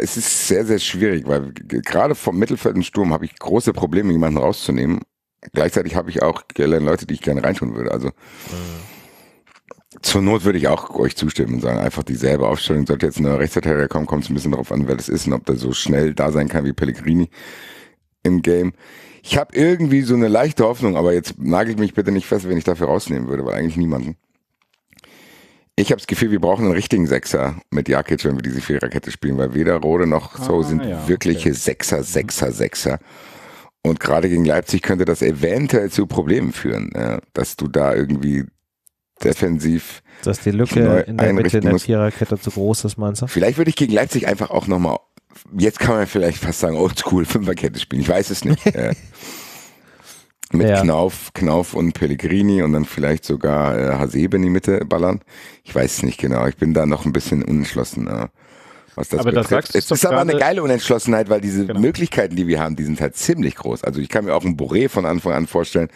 es ist sehr, sehr schwierig, weil gerade vom Mittelfeld im Sturm habe ich große Probleme, jemanden rauszunehmen. Gleichzeitig habe ich auch Leute, die ich gerne reintun würde. Also mhm. zur Not würde ich auch euch zustimmen und sagen, einfach dieselbe Aufstellung. Sollte jetzt ein neuer Rechtsverteidiger kommen, kommt es ein bisschen darauf an, wer das ist und ob der so schnell da sein kann wie Pellegrini im Game. Ich habe irgendwie so eine leichte Hoffnung, aber jetzt nagelt mich bitte nicht fest, wenn ich dafür rausnehmen würde, weil eigentlich niemanden. Ich habe das Gefühl, wir brauchen einen richtigen Sechser mit Jakic, wenn wir diese Viererkette spielen, weil weder Rode noch ah, sind ja, wirkliche okay. Sechser, Sechser, Sechser. Und gerade gegen Leipzig könnte das eventuell zu Problemen führen, dass du da irgendwie defensiv. Dass die Lücke in der Mitte der Viererkette zu groß ist, meinst du? Vielleicht würde ich gegen Leipzig einfach auch nochmal jetzt kann man vielleicht fast sagen, oldschool Fünferkette spielen. Ich weiß es nicht. äh, mit ja. Knauf, Knauf und Pellegrini und dann vielleicht sogar äh, Hasebe in die Mitte ballern. Ich weiß es nicht genau. Ich bin da noch ein bisschen unentschlossen. Äh, was das aber Das sagst es ist aber eine geile Unentschlossenheit, weil diese genau. Möglichkeiten, die wir haben, die sind halt ziemlich groß. Also ich kann mir auch ein Boré von Anfang an vorstellen.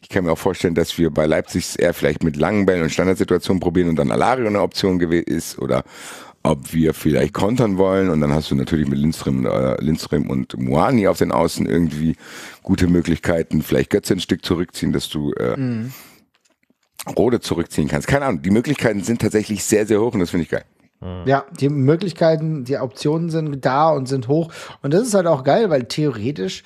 Ich kann mir auch vorstellen, dass wir bei Leipzig eher vielleicht mit langen Bällen und Standardsituationen probieren und dann Alario eine Option ist oder ob wir vielleicht kontern wollen. Und dann hast du natürlich mit Lindström, äh, Lindström und Moani auf den Außen irgendwie gute Möglichkeiten, vielleicht Götze ein Stück zurückziehen, dass du äh, mhm. Rode zurückziehen kannst. Keine Ahnung, die Möglichkeiten sind tatsächlich sehr, sehr hoch und das finde ich geil. Mhm. Ja, die Möglichkeiten, die Optionen sind da und sind hoch. Und das ist halt auch geil, weil theoretisch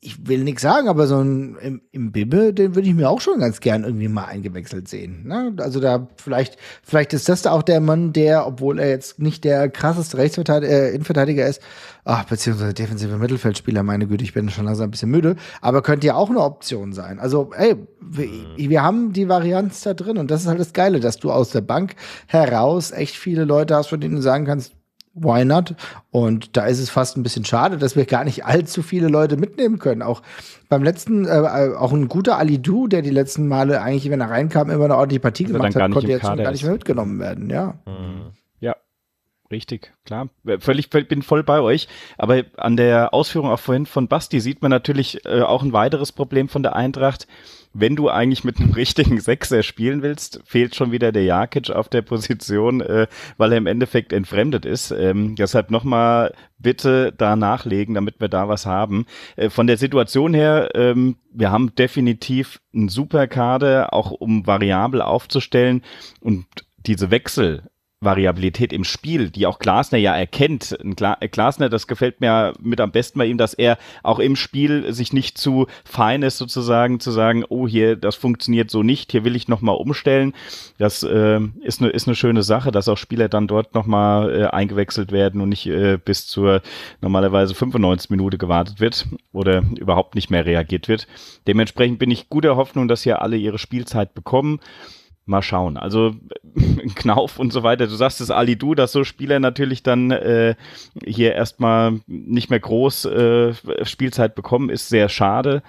ich will nichts sagen, aber so ein im, im Bibbe, den würde ich mir auch schon ganz gern irgendwie mal eingewechselt sehen. Ne? Also da vielleicht, vielleicht ist das da auch der Mann, der, obwohl er jetzt nicht der krasseste Rechtsverteidiger, äh, Innenverteidiger ist, ach, beziehungsweise defensive Mittelfeldspieler, meine Güte, ich bin schon langsam ein bisschen müde, aber könnte ja auch eine Option sein. Also, ey, wir, mhm. wir haben die Varianz da drin und das ist halt das Geile, dass du aus der Bank heraus echt viele Leute hast, von denen du sagen kannst, why not? Und da ist es fast ein bisschen schade, dass wir gar nicht allzu viele Leute mitnehmen können. Auch beim letzten, äh, auch ein guter Ali Du, der die letzten Male eigentlich, wenn er reinkam, immer eine ordentliche Partie also gemacht hat, konnte jetzt gar nicht mehr mitgenommen werden, ja. Mhm. Ja, richtig, klar. Äh, völlig, bin voll bei euch. Aber an der Ausführung auch vorhin von Basti sieht man natürlich äh, auch ein weiteres Problem von der Eintracht wenn du eigentlich mit einem richtigen Sechser spielen willst, fehlt schon wieder der Jakic auf der Position, äh, weil er im Endeffekt entfremdet ist. Ähm, deshalb nochmal bitte da nachlegen, damit wir da was haben. Äh, von der Situation her, ähm, wir haben definitiv einen super Kader, auch um variabel aufzustellen und diese Wechsel Variabilität im Spiel, die auch Glasner ja erkennt. Äh, Glasner, das gefällt mir mit am besten bei ihm, dass er auch im Spiel sich nicht zu fein ist, sozusagen zu sagen, oh, hier, das funktioniert so nicht, hier will ich nochmal umstellen. Das äh, ist eine ist ne schöne Sache, dass auch Spieler dann dort nochmal äh, eingewechselt werden und nicht äh, bis zur normalerweise 95 Minute gewartet wird oder überhaupt nicht mehr reagiert wird. Dementsprechend bin ich guter Hoffnung, dass hier alle ihre Spielzeit bekommen mal schauen. Also Knauf und so weiter. Du sagst es, Ali Du, dass so Spieler natürlich dann äh, hier erstmal nicht mehr groß äh, Spielzeit bekommen, ist sehr schade.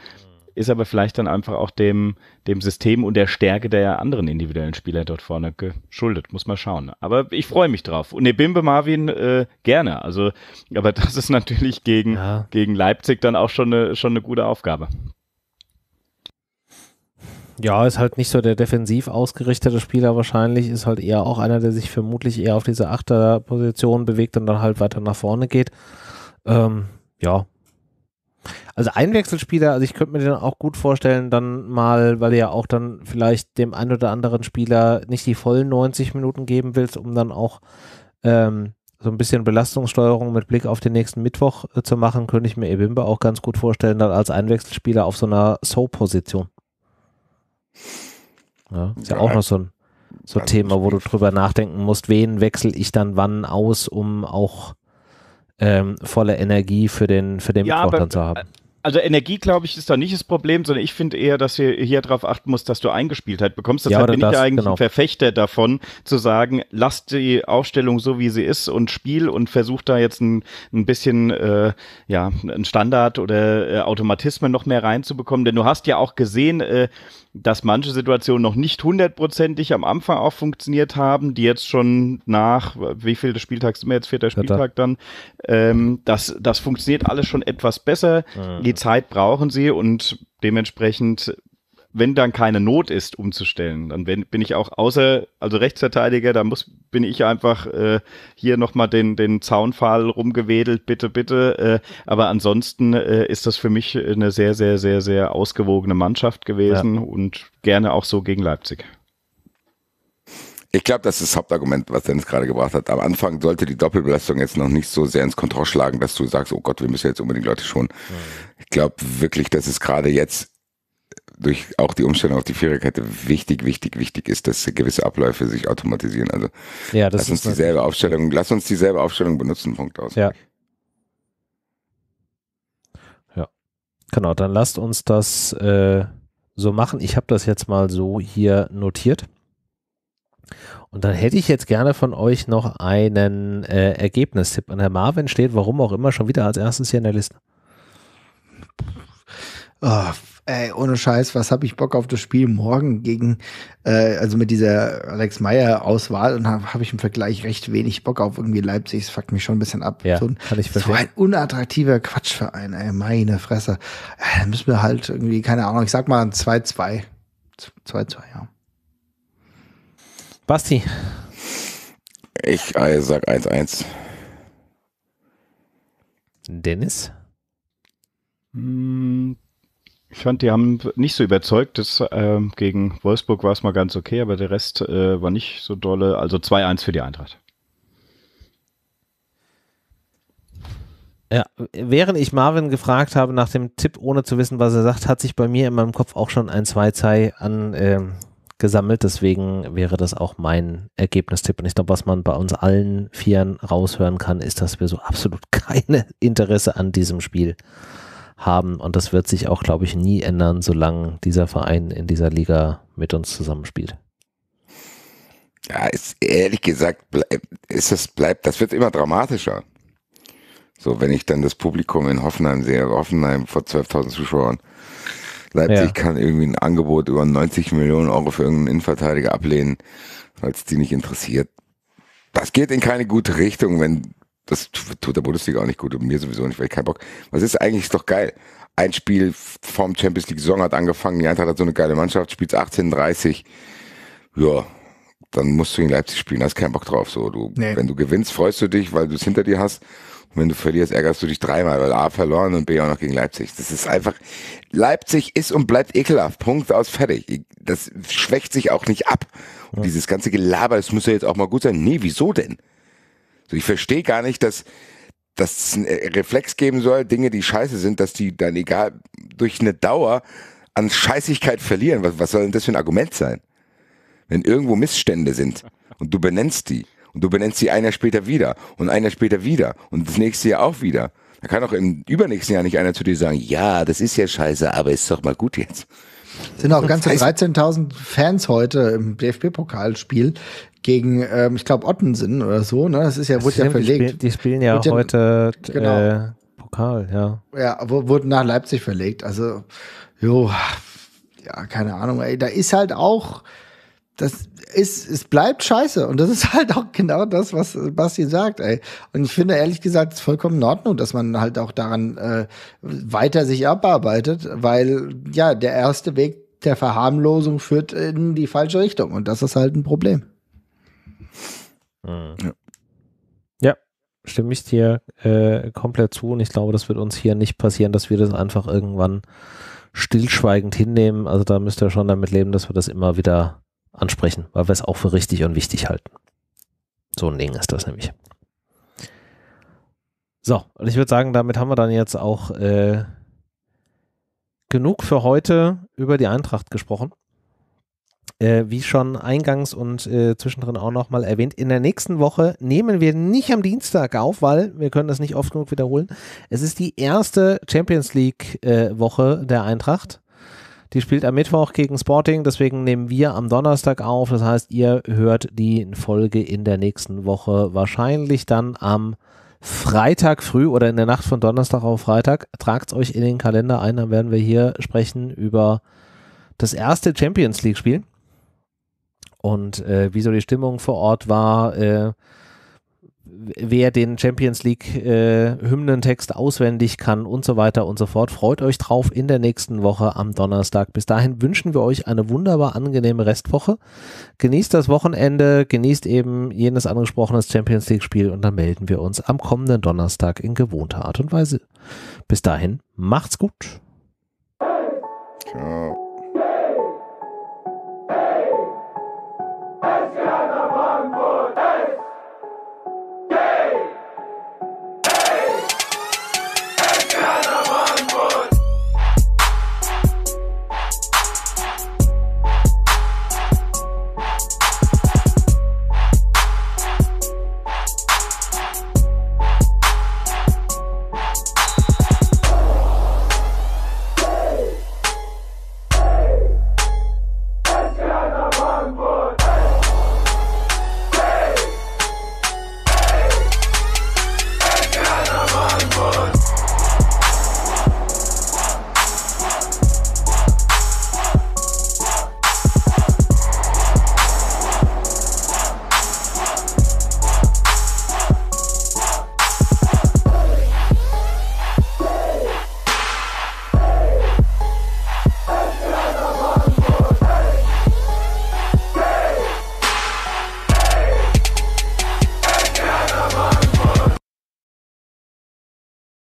Ist aber vielleicht dann einfach auch dem, dem System und der Stärke der anderen individuellen Spieler dort vorne geschuldet. Muss man schauen. Aber ich freue mich drauf. Und ne Bimbe Marvin äh, gerne. Also, aber das ist natürlich gegen, ja. gegen Leipzig dann auch schon eine, schon eine gute Aufgabe. Ja, ist halt nicht so der defensiv ausgerichtete Spieler wahrscheinlich, ist halt eher auch einer, der sich vermutlich eher auf diese Achterposition bewegt und dann halt weiter nach vorne geht. Ähm, ja. Also Einwechselspieler, also ich könnte mir den auch gut vorstellen, dann mal, weil du ja auch dann vielleicht dem einen oder anderen Spieler nicht die vollen 90 Minuten geben willst, um dann auch ähm, so ein bisschen Belastungssteuerung mit Blick auf den nächsten Mittwoch äh, zu machen, könnte ich mir Ebimba auch ganz gut vorstellen, dann als Einwechselspieler auf so einer So-Position. Ja, ist ja, ja auch äh, noch so ein, so ein also Thema, wo du drüber nachdenken musst, wen wechsle ich dann wann aus, um auch ähm, volle Energie für den, für den ja, Mittwoch dann zu haben. Äh, also Energie, glaube ich, ist da nicht das Problem, sondern ich finde eher, dass ihr hier darauf achten musst, dass du Eingespieltheit bekommst. Deshalb ja, bin das, ich ja eigentlich genau. ein Verfechter davon, zu sagen, lasst die Aufstellung so, wie sie ist und spiel und versuch da jetzt ein, ein bisschen äh, ja, ein Standard oder äh, Automatismen noch mehr reinzubekommen. Denn du hast ja auch gesehen, äh, dass manche Situationen noch nicht hundertprozentig am Anfang auch funktioniert haben, die jetzt schon nach, wie viel des Spieltags sind wir jetzt, vierter Spieltag dann, ähm, das, das funktioniert alles schon etwas besser. Die Zeit brauchen sie und dementsprechend wenn dann keine Not ist, umzustellen. Dann bin ich auch außer, also Rechtsverteidiger, da muss, bin ich einfach äh, hier nochmal den, den Zaunpfahl rumgewedelt, bitte, bitte. Äh, aber ansonsten äh, ist das für mich eine sehr, sehr, sehr, sehr ausgewogene Mannschaft gewesen ja. und gerne auch so gegen Leipzig. Ich glaube, das ist das Hauptargument, was Dennis gerade gebracht hat. Am Anfang sollte die Doppelbelastung jetzt noch nicht so sehr ins Kontor schlagen, dass du sagst, oh Gott, wir müssen jetzt unbedingt Leute schonen. Ich glaube wirklich, dass es gerade jetzt durch auch die Umstellung auf die Viererkette wichtig, wichtig, wichtig ist, dass gewisse Abläufe sich automatisieren. Also ja, lass uns dieselbe Aufstellung, okay. lass uns dieselbe Aufstellung benutzen, Punkt aus. Ja. ja. Genau, dann lasst uns das äh, so machen. Ich habe das jetzt mal so hier notiert. Und dann hätte ich jetzt gerne von euch noch einen äh, Ergebnistipp. Und Herr Marvin steht, warum auch immer, schon wieder als erstes hier in der Liste. Ah, ey, ohne Scheiß, was habe ich Bock auf das Spiel morgen gegen, äh, also mit dieser Alex Meyer Auswahl und habe hab ich im Vergleich recht wenig Bock auf irgendwie Leipzig. Es fuckt mich schon ein bisschen ab. Ja, so, ein, ich so ein unattraktiver Quatschverein, ey, meine Fresse. Äh, müssen wir halt irgendwie, keine Ahnung, ich sag mal 2-2. 2-2, ja. Basti. Ich äh, sag 1-1. Dennis? Hm. Ich fand, die haben nicht so überzeugt. Das, äh, gegen Wolfsburg war es mal ganz okay, aber der Rest äh, war nicht so dolle. Also 2-1 für die Eintracht. Ja, während ich Marvin gefragt habe nach dem Tipp, ohne zu wissen, was er sagt, hat sich bei mir in meinem Kopf auch schon ein 2-2 angesammelt. Ähm, äh, Deswegen wäre das auch mein Ergebnistipp. Und ich glaube, was man bei uns allen Vieren raushören kann, ist, dass wir so absolut keine Interesse an diesem Spiel haben haben. Und das wird sich auch, glaube ich, nie ändern, solange dieser Verein in dieser Liga mit uns zusammenspielt. Ja, ist, ehrlich gesagt, bleib, ist es bleibt, das wird immer dramatischer. So, wenn ich dann das Publikum in Hoffenheim sehe, Hoffenheim vor 12.000 Zuschauern, Leipzig ja. kann irgendwie ein Angebot über 90 Millionen Euro für irgendeinen Innenverteidiger ablehnen, weil es die nicht interessiert. Das geht in keine gute Richtung, wenn das tut der Bundesliga auch nicht gut und mir sowieso nicht, weil ich keinen Bock. Was ist eigentlich? Ist doch geil. Ein Spiel vom Champions League Saison hat angefangen. Die Eintracht hat so eine geile Mannschaft, spielt 18:30. Ja, dann musst du in Leipzig spielen. Hast keinen Bock drauf. So, du, nee. wenn du gewinnst, freust du dich, weil du es hinter dir hast. Und wenn du verlierst, ärgerst du dich dreimal, weil A verloren und B auch noch gegen Leipzig. Das ist einfach, Leipzig ist und bleibt ekelhaft. Punkt aus, fertig. Das schwächt sich auch nicht ab. Und ja. dieses ganze Gelaber, das muss ja jetzt auch mal gut sein. Nee, wieso denn? So, also Ich verstehe gar nicht, dass, dass es einen äh, Reflex geben soll, Dinge, die scheiße sind, dass die dann egal durch eine Dauer an Scheißigkeit verlieren. Was, was soll denn das für ein Argument sein? Wenn irgendwo Missstände sind und du benennst die und du benennst sie ein Jahr später wieder und ein Jahr später wieder und das nächste Jahr auch wieder. Da kann auch im übernächsten Jahr nicht einer zu dir sagen, ja, das ist ja scheiße, aber ist doch mal gut jetzt. Sind auch ganze 13.000 Fans heute im DFB-Pokalspiel gegen, ähm, ich glaube, Ottensen oder so, ne? Das ist ja, wurde stimmt, ja verlegt. Die, spiel, die spielen ja wurde heute genau. äh, Pokal, ja. Ja, wurden nach Leipzig verlegt. Also, jo, ja, keine Ahnung. Ey, da ist halt auch, das ist, es bleibt scheiße. Und das ist halt auch genau das, was Basti sagt, ey. Und ich finde ehrlich gesagt, es ist vollkommen in Ordnung, dass man halt auch daran äh, weiter sich abarbeitet, weil ja, der erste Weg der Verharmlosung führt in die falsche Richtung. Und das ist halt ein Problem. Mhm. Ja. ja. stimme ich dir äh, komplett zu und ich glaube, das wird uns hier nicht passieren, dass wir das einfach irgendwann stillschweigend hinnehmen. Also da müsst ihr schon damit leben, dass wir das immer wieder ansprechen, weil wir es auch für richtig und wichtig halten. So ein Ding ist das nämlich. So, und ich würde sagen, damit haben wir dann jetzt auch äh, genug für heute über die Eintracht gesprochen äh, wie schon eingangs und äh, zwischendrin auch nochmal erwähnt, in der nächsten Woche nehmen wir nicht am Dienstag auf, weil wir können das nicht oft genug wiederholen. Es ist die erste Champions League-Woche äh, der Eintracht. Die spielt am Mittwoch gegen Sporting, deswegen nehmen wir am Donnerstag auf. Das heißt, ihr hört die Folge in der nächsten Woche wahrscheinlich dann am Freitag früh oder in der Nacht von Donnerstag auf Freitag. Tragt euch in den Kalender ein, dann werden wir hier sprechen über das erste Champions League-Spiel und äh, wie so die Stimmung vor Ort war, äh, wer den Champions League äh, Hymnentext auswendig kann und so weiter und so fort. Freut euch drauf in der nächsten Woche am Donnerstag. Bis dahin wünschen wir euch eine wunderbar angenehme Restwoche. Genießt das Wochenende, genießt eben jenes angesprochenes Champions League Spiel und dann melden wir uns am kommenden Donnerstag in gewohnter Art und Weise. Bis dahin, macht's gut. Ciao.